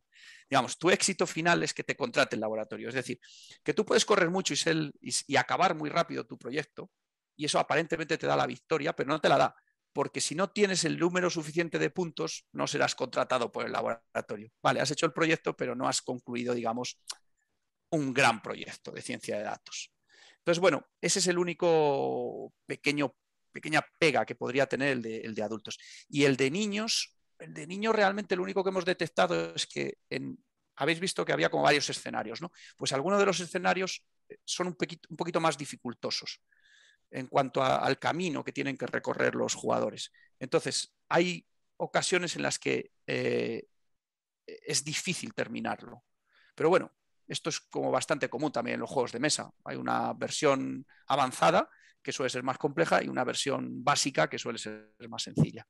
Digamos, tu éxito final es que te contrate el laboratorio. Es decir, que tú puedes correr mucho y, y acabar muy rápido tu proyecto, y eso aparentemente te da la victoria, pero no te la da, porque si no tienes el número suficiente de puntos, no serás contratado por el laboratorio. Vale, has hecho el proyecto, pero no has concluido, digamos, un gran proyecto de ciencia de datos. Entonces, bueno, ese es el único pequeño, pequeña pega que podría tener el de, adultos. Y el de niños, el de niños realmente lo único que hemos detectado es que habéis visto que había como varios escenarios, ¿no? Pues algunos de los escenarios eh, son un poquito más dificultosos en cuanto al camino que tienen que recorrer los jugadores. Entonces, hay ocasiones en las que eh, e-, es difícil terminarlo. Pero bueno, esto es como bastante común también en los juegos de mesa. Hay una versión avanzada que suele ser más compleja y una versión básica que suele ser más sencilla.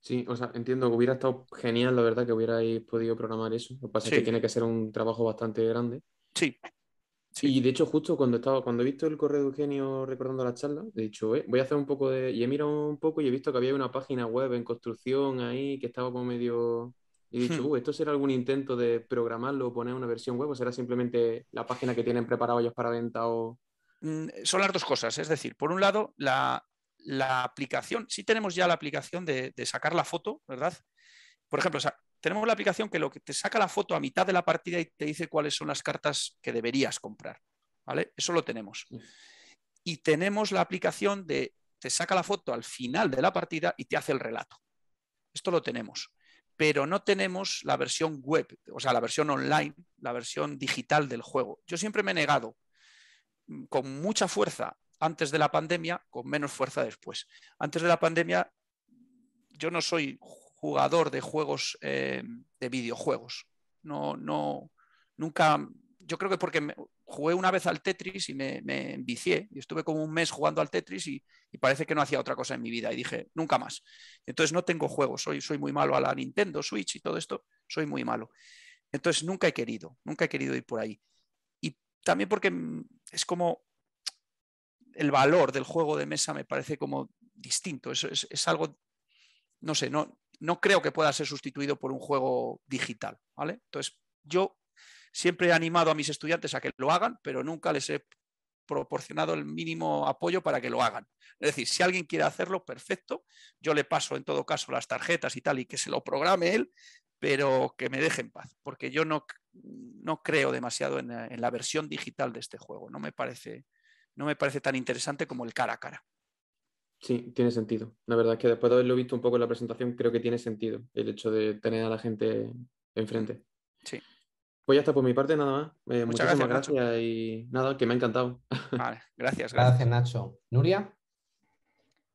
Sí, o sea, entiendo que hubiera estado genial, la verdad, que hubierais podido programar eso. Lo que pasa es que tiene que ser un trabajo bastante grande. Sí. Sí. Y de hecho, justo cuando estaba, cuando he visto el correo de Eugenio recordando la charla, he dicho, voy a hacer un poco de. Y he mirado un poco y he visto que había una página web en construcción ahí que estaba como medio. Y he dicho, hmm. uh, ¿esto será algún intento de programarlo o poner una versión web o será simplemente la página que tienen preparado ellos para venta o.? Mm, son las dos cosas. Es decir, por un lado, la, aplicación, sí tenemos ya la aplicación de, de sacar la foto, ¿verdad? Por ejemplo, o sea, tenemos la aplicación que lo que te saca la foto a mitad de la partida y te dice cuáles son las cartas que deberías comprar. ¿Vale? Eso lo tenemos. Y tenemos la aplicación de te saca la foto al final de la partida y te hace el relato. Esto lo tenemos. Pero no tenemos la versión web, o sea, la versión online, la versión digital del juego. Yo siempre me he negado mm, con mucha fuerza antes de la pandemia, con menos fuerza después. Antes de la pandemia, yo no soy jugador de juegos eh, de videojuegos. No, no, nunca. Yo creo que porque jugué una vez al Tetris y me, envicié. Y estuve como un mes jugando al Tetris y, parece que no hacía otra cosa en mi vida. Y dije, nunca más. Entonces no tengo juegos. Soy, soy muy malo a la Nintendo, Switch y todo esto. Soy muy malo. Entonces nunca he querido, nunca he querido ir por ahí. Y también porque es como el valor del juego de mesa me parece como distinto. es, es algo, no sé, no, no creo que pueda ser sustituido por un juego digital, ¿vale? Entonces, yo siempre he animado a mis estudiantes a que lo hagan, pero nunca les he proporcionado el mínimo apoyo para que lo hagan. Es decir, si alguien quiere hacerlo, perfecto. Yo le paso en todo caso las tarjetas y tal y que se lo programe él, pero que me deje en paz, porque yo no, no creo demasiado en, en, la versión digital de este juego. No me, parece, no me parece tan interesante como el cara a cara. Sí, tiene sentido. La verdad es que después de haberlo visto un poco en la presentación, creo que tiene sentido el hecho de tener a la gente enfrente. Sí. Pues ya está, por mi parte nada más. Eh, Muchas muchísimas gracias, y nada, que me ha encantado. (laughs) Vale, gracias. Gracias, Nacho. Nuria.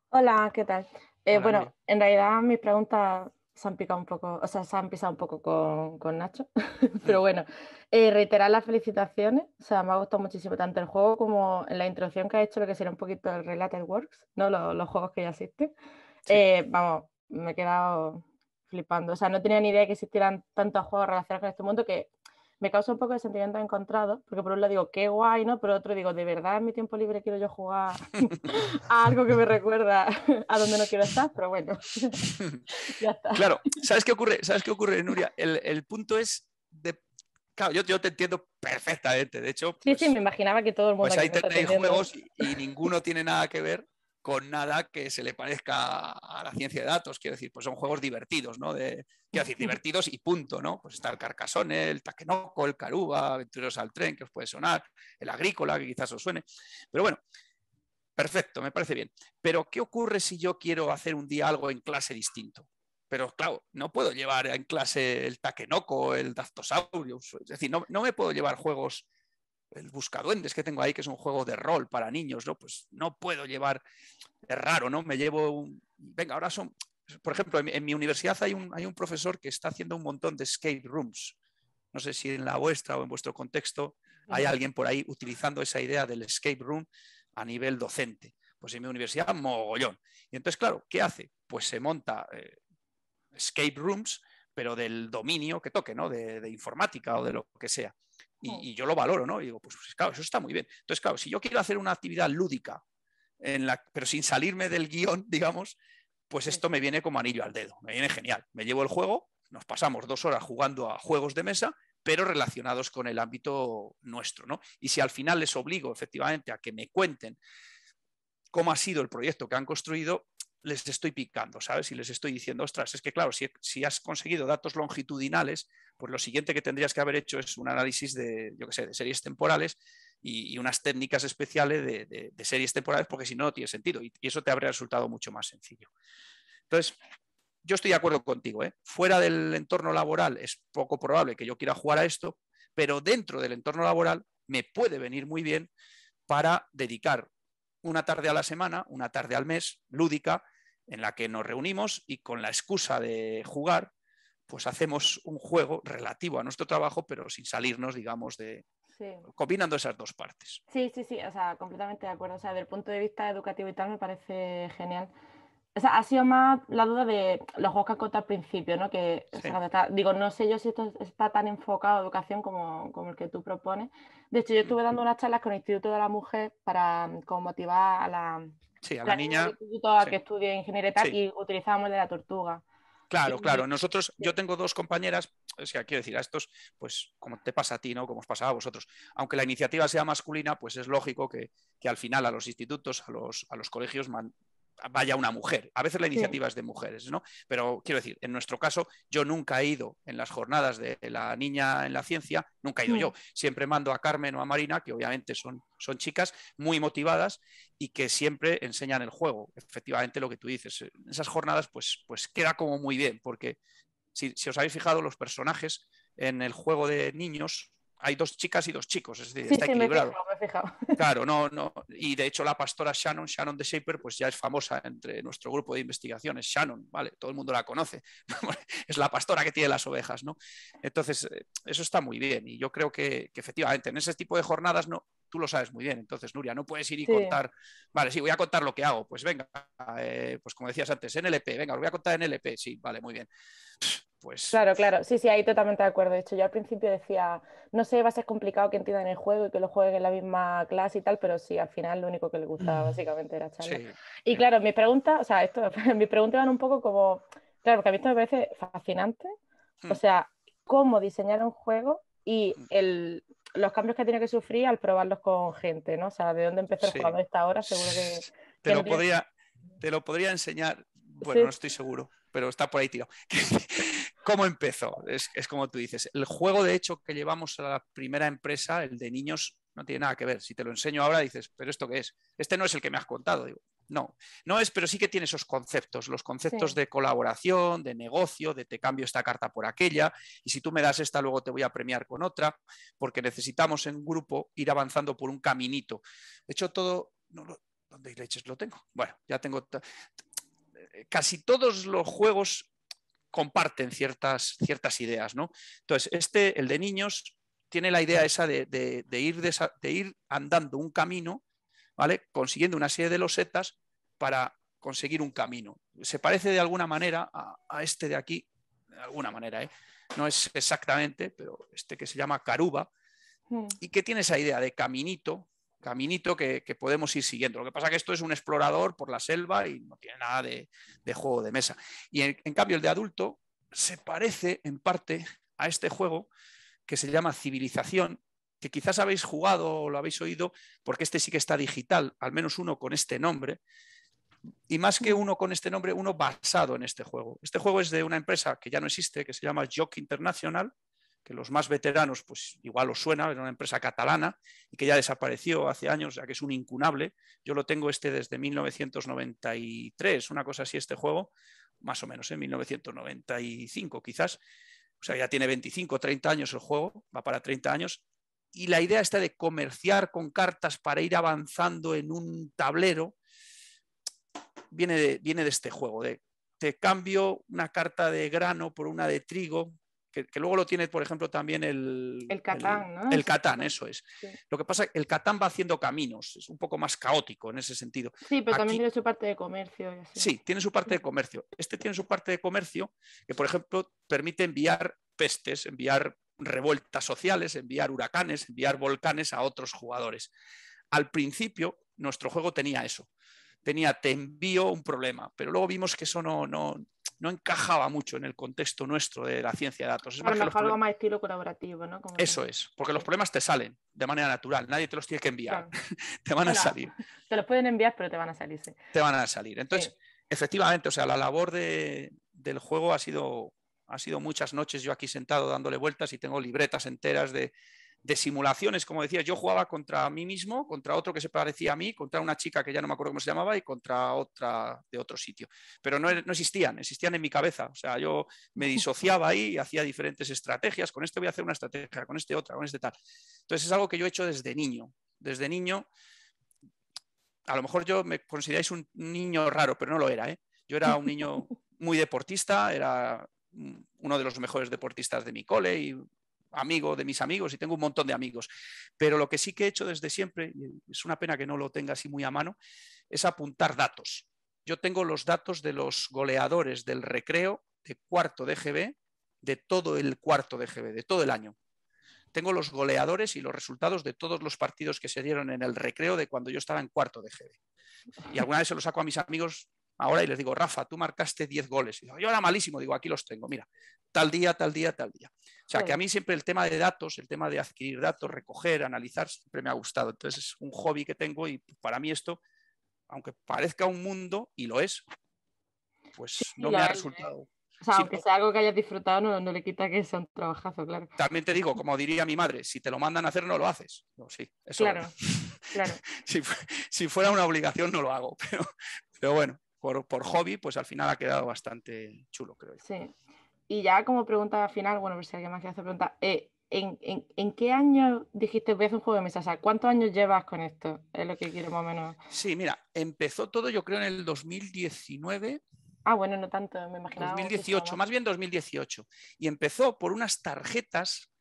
Hola, ¿qué tal? Eh, bueno, en realidad mi pregunta se han picado un poco, o sea, se han pisado un poco con, Nacho. (laughs) Mm. Pero bueno, eh, reiterar las felicitaciones. O sea, me ha gustado muchísimo tanto el juego como la introducción que ha hecho lo que será un poquito el Related Works, ¿no? Los, juegos que ya existen. Eh, vamos, me he quedado flipando. O sea, no tenía ni idea que existieran tantos juegos relacionados con este mundo que me causa un poco de sentimiento encontrado, porque por un lado digo, qué guay, ¿no? Pero otro digo, de verdad en mi tiempo libre quiero yo jugar (laughs) a algo que me recuerda (laughs) a donde no quiero estar, pero bueno, (laughs) ya está. Claro, ¿sabes qué ocurre? ¿Sabes qué ocurre, Nuria? El, el punto es, de... claro, yo, yo, te entiendo perfectamente, de hecho. sí, sí, pues me imaginaba que todo el mundo... Pues ahí tenéis juegos y ninguno tiene nada que ver con nada que se le parezca a la ciencia de datos. Quiero decir, pues son juegos divertidos, ¿no? De, quiero decir, (laughs) divertidos y punto, ¿no? Pues está el Carcassonne, el Taquenoco, el Caruba, Aventureros al Tren, que os puede sonar, el Agrícola, que quizás os suene. Pero bueno, perfecto, me parece bien. Pero, ¿qué ocurre si yo quiero hacer un día algo en clase distinto? Pero claro, no puedo llevar en clase el Taquenoco, el Dactosaurus, es decir, no me puedo llevar juegos el buscaduendes que tengo ahí, que es un juego de rol para niños, ¿no? Pues no puedo llevar, es raro, ¿no? Me llevo un... Venga, ahora son... Por ejemplo, en, mi universidad hay un, hay un profesor que está haciendo un montón de escape rooms. No sé si en la vuestra o en vuestro contexto hay alguien por ahí utilizando esa idea del escape room a nivel docente. Pues en mi universidad, mogollón. Y entonces, claro, ¿qué hace? Pues se monta eh, escape rooms, pero del dominio que toque, ¿no? de informática o de lo que sea. Mm. Y, yo lo valoro, ¿no? Y digo, pues, pues claro, eso está muy bien. Entonces, claro, si yo quiero hacer una actividad lúdica, en la, pero sin salirme del guión, (laughs) digamos, pues esto me viene como anillo al dedo, me viene genial. Me llevo el juego, nos pasamos dos horas jugando a juegos de mesa, pero relacionados con el ámbito nuestro, ¿no? Y si al final les obligo efectivamente a que me cuenten cómo ha sido el proyecto que han construido, les estoy picando, ¿sabes? Y les estoy diciendo, ostras, es que claro, si, has conseguido datos longitudinales, pues lo siguiente que tendrías que haber hecho es un análisis de, yo qué sé, de series temporales y, unas técnicas especiales de, series temporales, porque si no, no tiene sentido. Y, y, eso te habría resultado mucho más sencillo. Entonces, yo estoy de acuerdo contigo, ¿eh? Fuera del entorno laboral es poco probable que yo quiera jugar a esto, pero dentro del entorno laboral me puede venir muy bien para dedicar una tarde a la semana, una tarde al mes, lúdica, en la que nos reunimos y con la excusa de jugar, pues hacemos un juego relativo a nuestro trabajo, pero sin salirnos, digamos, de... combinando esas dos partes. Sí, sí, sí, o sea, completamente de acuerdo. O sea, desde el punto de vista educativo y tal, me parece genial ha sido más la duda de los juegos que contado al principio, ¿no? Que, digo, no sé yo si esto está tan enfocado a educación como, el que tú propones. De hecho, yo estuve dando unas charlas con el Instituto de la Mujer para mm, motivar a la, la, niña, a que estudie ingeniería y tal, utilizábamos el de la tortuga. Claro, claro. Nosotros, yo tengo dos compañeras, es que quiero decir, a estos, pues como te pasa a ti, ¿no? Como os pasaba a vosotros. Aunque la iniciativa sea masculina, pues es lógico que, al final a los institutos, a los, a los colegios vaya una mujer. A veces la iniciativa es de mujeres, ¿no? Pero quiero decir, en nuestro caso, yo nunca he ido en las jornadas de la niña en la ciencia, nunca he ido mm. yo. Siempre mando a Carmen o a Marina, que obviamente son, son chicas muy motivadas y que siempre enseñan el juego. Efectivamente, lo que tú dices, eh, esas jornadas, pues, pues queda como muy bien, porque si, os habéis fijado, los personajes en el juego de niños hay dos chicas y dos chicos, es decir, está equilibrado. (laughs) Claro, no, no. Y de hecho la pastora Shannon, Shannon de Shaper, pues ya es famosa entre nuestro grupo de investigaciones. Shannon, ¿vale? Todo el mundo la conoce. (laughs) es la pastora que tiene las ovejas, ¿no? Entonces, eh, eso está muy bien. Y yo creo que, efectivamente en ese tipo de jornadas no, tú lo sabes muy bien. Entonces, Nuria, no puedes ir y contar, vale, sí, voy a contar lo que hago. Pues venga, eh, pues como decías antes, en venga, lo voy a contar en LP. Sí, vale, muy bien. Pues claro, claro, sí, sí, ahí totalmente de acuerdo. De hecho, yo al principio decía, no sé, va a ser complicado que entiendan el juego y que lo jueguen en la misma clase y tal, pero sí, al final lo único que le gustaba mm. básicamente era charla. Sí. Y claro, mis preguntas, o sea, esto, (laughs) mis preguntas van un poco como, claro, porque a mí esto me parece fascinante, o mm. sea, cómo diseñar un juego y mm. el, los cambios que tiene que sufrir al probarlos con gente, ¿no? O sea, de dónde empezó el jugar hasta esta hora, seguro que... Te, lo, podría, te lo podría enseñar, bueno, no estoy seguro, pero está por ahí tirado. (laughs) cómo empezó. Es, como tú dices, el juego de hecho que llevamos a la primera empresa, el de niños, no tiene nada que ver. Si te lo enseño ahora dices, pero ¿esto qué es? Este no es el que me has contado. Digo, no, no es, pero sí que tiene esos conceptos, los conceptos de colaboración, de negocio, de te cambio esta carta por aquella, y si tú me das esta, luego te voy a premiar con otra, porque necesitamos en grupo ir avanzando por un caminito. De hecho, todo, ¿Dónde ¿dónde leches lo tengo? Bueno, ya tengo, eh, casi todos los juegos comparten ciertas, ciertas ideas. ¿no? Entonces, este, el de niños, tiene la idea esa de, ir, de, ir, andando un camino, ¿vale? Consiguiendo una serie de losetas para conseguir un camino. Se parece de alguna manera a, este de aquí, de alguna manera, ¿eh? No es exactamente, pero este que se llama Caruba, hmm. y que tiene esa idea de caminito, caminito que, podemos ir siguiendo. Lo que pasa es que esto es un explorador por la selva y no tiene nada de, juego de mesa. Y en, cambio el de adulto se parece en parte a este juego que se llama Civilización, que quizás habéis jugado o lo habéis oído, porque este sí que está digital, al menos uno con este nombre. Y más que uno con este nombre, uno basado en este juego. Este juego es de una empresa que ya no existe, que se llama Jock International, que los más veteranos, pues igual os suena, era una empresa catalana y que ya desapareció hace años, ya que es un incunable. Yo lo tengo este desde 1993, una cosa así este juego, más o menos ¿eh? en 1995 quizás. O sea, ya tiene 25, 30 años el juego, va para 30 años. Y la idea está de comerciar con cartas para ir avanzando en un tablero. Viene de, viene de este juego, de te cambio una carta de grano por una de trigo, que, luego lo tiene, por ejemplo, también el... El Catán, ¿no? El Catán, eso es. Lo que pasa es que el Catán va haciendo caminos, es un poco más caótico en ese sentido. Sí, pero también tiene su parte de comercio. Sí, tiene su parte de comercio. Este tiene su parte de comercio que, por ejemplo, permite enviar pestes, enviar revueltas sociales, enviar huracanes, enviar volcanes a otros jugadores. Al principio, nuestro juego tenía eso. Tenía, te envío un problema, pero luego vimos que eso no, no encajaba mucho en el contexto nuestro de la ciencia de datos. Es más algo más estilo colaborativo, ¿no? Eso es, porque los problemas te salen de manera natural, nadie te los tiene que enviar, (laughs) te van a salir. Te los pueden enviar, pero te van a salir, sí. Te van a salir. Entonces, efectivamente, o sea, la labor del juego ha sido, ha sido muchas noches yo aquí sentado dándole vueltas y tengo libretas enteras de de simulaciones, como decía, yo jugaba contra mí mismo, contra otro que se parecía a mí, contra una chica que ya no me acuerdo cómo se llamaba y contra otra de otro sitio. Pero no, existían, existían en mi cabeza. O sea, yo me (laughs) disociaba ahí y hacía diferentes estrategias. Con este voy a hacer una estrategia, con este otra, con este tal. Entonces es algo que yo he hecho desde niño. Desde niño, a lo mejor yo me consideráis un niño raro, pero no lo era. ¿eh? Yo era un niño (laughs) muy deportista, era uno de los mejores deportistas de mi cole y amigo de mis amigos y tengo un montón de amigos. Pero lo que sí que he hecho desde siempre, y es una pena que no lo tenga así muy a mano, es apuntar datos. Yo tengo los datos de los goleadores del recreo de cuarto de GB, de todo el cuarto de GB, de todo el año. Tengo los goleadores y los resultados de todos los partidos que se dieron en el recreo de cuando yo estaba en cuarto de GB. Y alguna vez se los saco a mis amigos ahora y les digo, Rafa, tú marcaste 10 goles. Y yo era malísimo, digo, aquí los tengo, mira, tal día, tal día, tal día. O sea, que a mí siempre el tema de datos, el tema de adquirir datos, recoger, analizar, siempre me ha gustado. Entonces es un hobby que tengo y para mí esto, aunque parezca un mundo, y lo es, pues no me ha resultado. O sea, aunque sea algo que hayas disfrutado, no, le quita que sea un trabajazo, claro. También te digo, como diría mi madre, si te lo mandan a hacer, no lo haces. No, sí, Claro, claro. (laughs) si, fuera una obligación, no lo hago. (laughs) pero bueno, por, hobby, pues al final ha quedado bastante chulo, creo Sí. Y ya como pregunta final, bueno, por si alguien más quiere hacer pregunta, eh, ¿en, qué año dijiste voy a hacer un juego de mesa? O sea, ¿cuántos años llevas con esto? Es lo que quiero más o menos. Sí, mira, empezó todo yo creo en el 2019. Ah, bueno, no tanto, me imaginaba. 2018, más bien 2018. Y empezó por unas tarjetas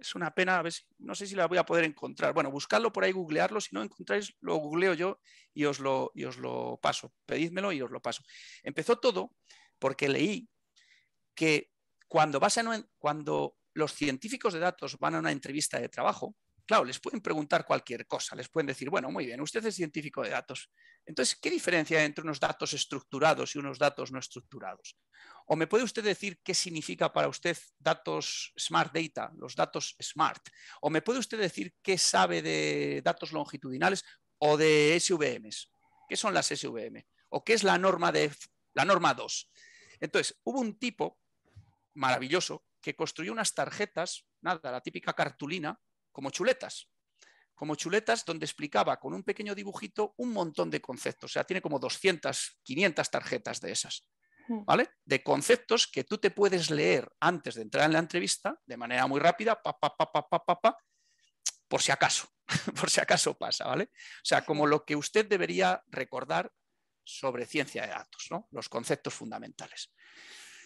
es una pena, a ver no sé si la voy a poder encontrar. Bueno, buscarlo por ahí, googlearlo, si no encontráis, lo googleo yo y os lo, os lo paso. Pedídmelo y os lo paso. Empezó todo porque leí que cuando, vas cuando los científicos de datos van a una entrevista de trabajo, Claro, les pueden preguntar cualquier cosa, les pueden decir, bueno, muy bien, usted es científico de datos. Entonces, ¿qué diferencia hay entre unos datos estructurados y unos datos no estructurados? ¿O me puede usted decir qué significa para usted datos smart data, los datos smart? ¿O me puede usted decir qué sabe de datos longitudinales o de SVMs? ¿Qué son las SVM? ¿O qué es la norma, de, la norma 2? Entonces, hubo un tipo maravilloso que construyó unas tarjetas, nada, la típica cartulina como chuletas, como chuletas donde explicaba con un pequeño dibujito un montón de conceptos. O sea, tiene como 200, 500 tarjetas de esas, hmm. ¿vale? De conceptos que tú te puedes leer antes de entrar en la entrevista de manera muy rápida, pa, pa, pa, pa, pa, pa, pa por si acaso, (laughs) por si acaso pasa, ¿vale? O sea, como lo que usted debería recordar sobre ciencia de datos, ¿no? Los conceptos fundamentales.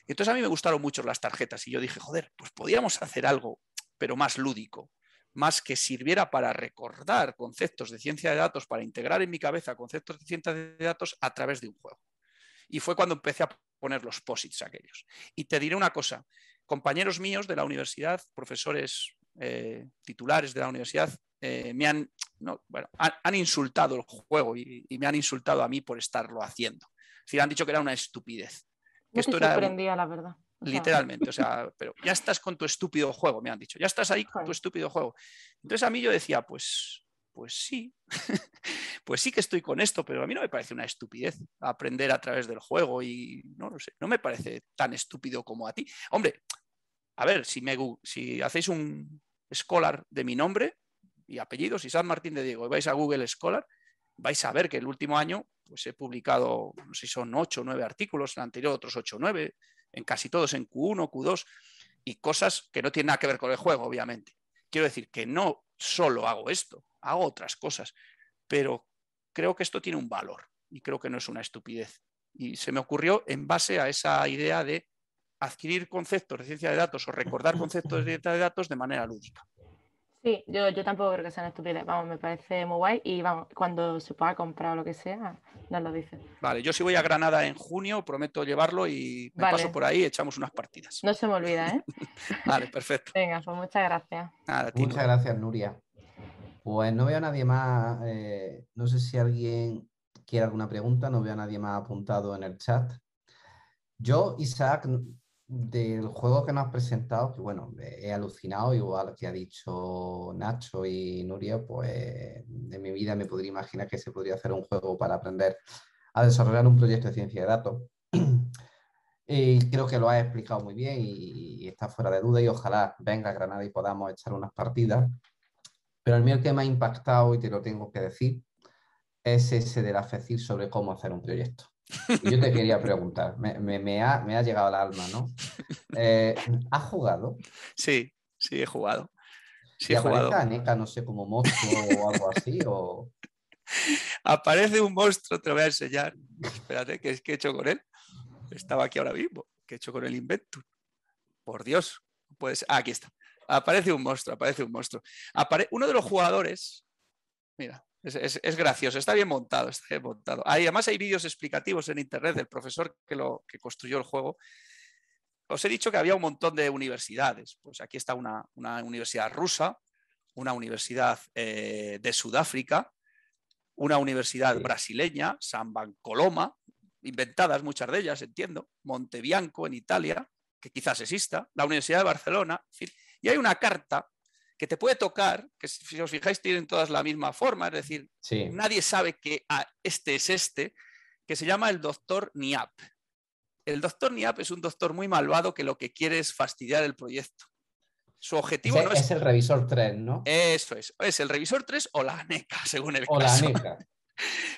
Entonces a mí me gustaron mucho las tarjetas y yo dije, joder, pues podríamos hacer algo, pero más lúdico, más que sirviera para recordar conceptos de ciencia de datos, para integrar en mi cabeza conceptos de ciencia de datos a través de un juego. Y fue cuando empecé a poner los posits aquellos. Y te diré una cosa, compañeros míos de la universidad, profesores eh, titulares de la universidad, eh, me han, han, insultado el juego y, me han insultado a mí por estarlo haciendo. Es han dicho que era una estupidez. No esto sorprendía, la verdad literalmente. O sea, pero ya estás con tu estúpido juego, me han dicho, ya estás ahí con tu estúpido juego. Entonces a mí yo decía, pues, pues sí, (laughs) pues sí que estoy con esto, pero a mí no me parece una estupidez aprender a través del juego y no, lo sé, no me parece tan estúpido como a ti. Hombre, a ver, si, me, si hacéis un Scholar de mi nombre y apellido, si San Martín de Diego y vais a Google Scholar, vais a ver que el último año pues he publicado, no sé si son ocho o nueve artículos, el anterior otros ocho o nueve, en casi todos, en Q1, Q2, y cosas que no tienen nada que ver con el juego, obviamente. Quiero decir que no solo hago esto, hago otras cosas, pero creo que esto tiene un valor y creo que no es una estupidez. Y se me ocurrió en base a esa idea de adquirir conceptos de ciencia de datos o recordar conceptos de ciencia de datos de manera lúdica. Sí, yo, tampoco creo que sean una Vamos, me parece muy guay. Y vamos, cuando se pueda comprar o lo que sea, nos lo dice. Vale, yo si voy a Granada en junio, prometo llevarlo y me paso por ahí y echamos unas partidas. No se me olvida, ¿eh? (laughs) vale, perfecto. Venga, pues muchas gracias. muchas gracias, Nuria. Pues no veo a nadie más. Eh, no sé si alguien quiere alguna pregunta. No veo a nadie más apuntado en el chat. Yo, Isaac, del juego que nos has presentado, que bueno, he alucinado, igual que ha dicho Nacho y Nuria, pues de mi vida me podría imaginar que se podría hacer un juego para aprender a desarrollar un proyecto de ciencia de datos. (clears throat) y creo que lo has explicado muy bien y, está fuera de duda y ojalá venga a Granada y podamos echar unas partidas. Pero el mío que me ha impactado y te lo tengo que decir es ese de la FECIR sobre cómo hacer un proyecto yo te quería preguntar, me, ha, llegado la alma, ¿no? Eh, ¿Ha jugado? Sí, sí, he jugado. Sí, ¿Y jugado. no sé, como monstruo o algo así? (laughs) Aparece un monstruo, te lo voy a enseñar. Espérate, ¿qué, he hecho con él? Estaba aquí ahora mismo. ¿Qué he hecho con el invento? Por Dios. Pues, aquí está. Aparece un monstruo, aparece un monstruo. Uno de los jugadores, mira, es, gracioso, está bien montado, está bien montado. además hay vídeos explicativos en internet del profesor que, lo, que construyó el juego. Os he dicho que había un montón de universidades. Pues aquí está una, universidad rusa, una universidad eh, de Sudáfrica, una universidad brasileña, San Bancoloma, inventadas muchas de ellas, entiendo, Montebianco en Italia, que quizás exista, la Universidad de Barcelona, y hay una carta que te puede tocar, que si os fijáis tienen todas la misma forma, es decir, nadie sabe que ah, este es este, que se llama el doctor Niap. El doctor Niap es un doctor muy malvado que lo que quiere es fastidiar el proyecto. Su objetivo no es... Es el revisor 3, ¿no? Eso es. Es el revisor 3 o la ANECA, según el o caso. La ANECA. (laughs)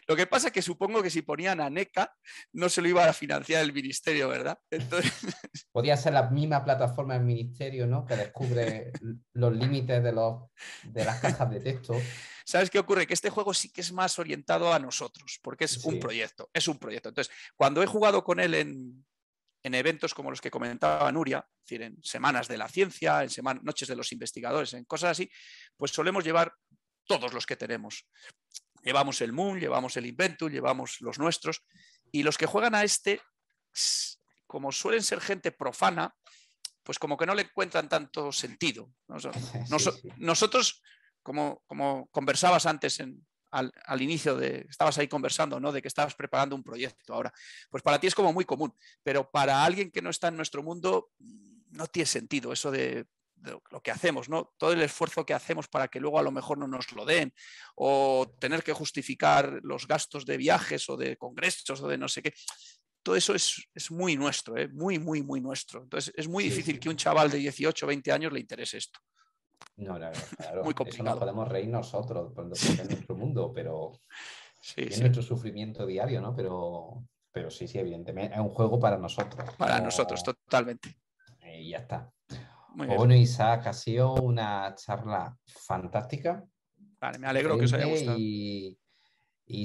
Lo que pasa es que supongo que si ponían a NECA, no se lo iba a financiar el ministerio, ¿verdad? Entonces... (laughs) Podía ser la misma plataforma del ministerio, ¿no? Que descubre los límites de, los, de las cajas de texto. ¿Sabes qué ocurre? Que este juego sí que es más orientado a nosotros, porque es un proyecto, es un proyecto. Entonces, cuando he jugado con él en, eventos como los que comentaba Nuria, es decir, en semanas de la ciencia, en noches de los investigadores, en cosas así, pues solemos llevar todos los que tenemos. Llevamos el Moon, llevamos el Inventum, llevamos los nuestros. Y los que juegan a este, como suelen ser gente profana, pues como que no le encuentran tanto sentido. (laughs) Nosotros, como, como, conversabas antes al, al, inicio de, estabas ahí conversando, ¿no? De que estabas preparando un proyecto ahora. Pues para ti es como muy común, pero para alguien que no está en nuestro mundo, no tiene sentido eso de lo que hacemos, ¿no? Todo el esfuerzo que hacemos para que luego a lo mejor no nos lo den, o tener que justificar los gastos de viajes o de congresos o de no sé qué. Todo eso es, muy nuestro, ¿eh? muy, muy, muy nuestro. Entonces, es muy difícil que un chaval de 18, 20 años le interese esto. No, (laughs) claro, claro. Eso no podemos reír nosotros cuando en nuestro mundo, pero es nuestro sufrimiento diario, ¿no? Pero, pero sí, sí, evidentemente es un juego para nosotros. Para nosotros, totalmente. Eh, y ya está. Bueno, Isaac, ha sido una charla fantástica. Vale, me alegro que os haya gustado. Y,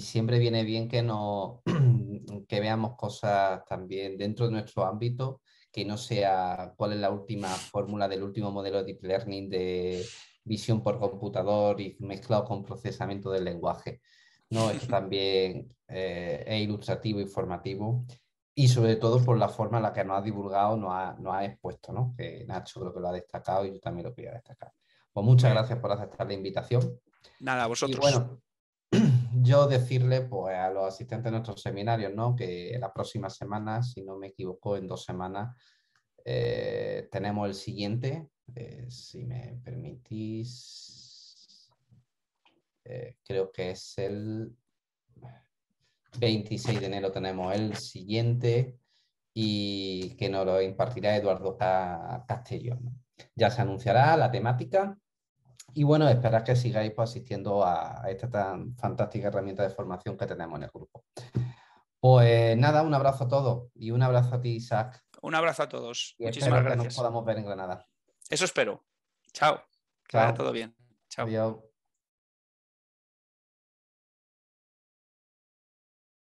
siempre viene bien que, no, (clears throat) que veamos cosas también dentro de nuestro ámbito, que no sea cuál es la última fórmula del último modelo de deep learning de visión por computador y mezclado con procesamiento del lenguaje. No, esto (laughs) también eh, es ilustrativo y informativo y sobre todo por la forma en la que nos ha divulgado, nos ha, expuesto, ¿no? que Nacho creo que lo ha destacado y yo también lo quería destacar. Pues muchas gracias por aceptar la invitación. Nada, vosotros. bueno, (clears throat) yo decirle pues, a los asistentes de nuestros seminarios ¿no? que la próxima semana, si no me equivoco, en dos semanas, eh, tenemos el siguiente, eh, si me permitís, eh, creo que es el... 26 de enero tenemos el siguiente y que nos lo impartirá Eduardo Castellón. Ya se anunciará la temática y bueno, esperar que sigáis pues, asistiendo a esta tan fantástica herramienta de formación que tenemos en el grupo. Pues nada, un abrazo a todos y un abrazo a ti, Isaac. Un abrazo a todos. Muchísimas gracias. Que nos podamos ver en Granada. Eso espero. Chao. Chao. Que vaya todo bien. Chao.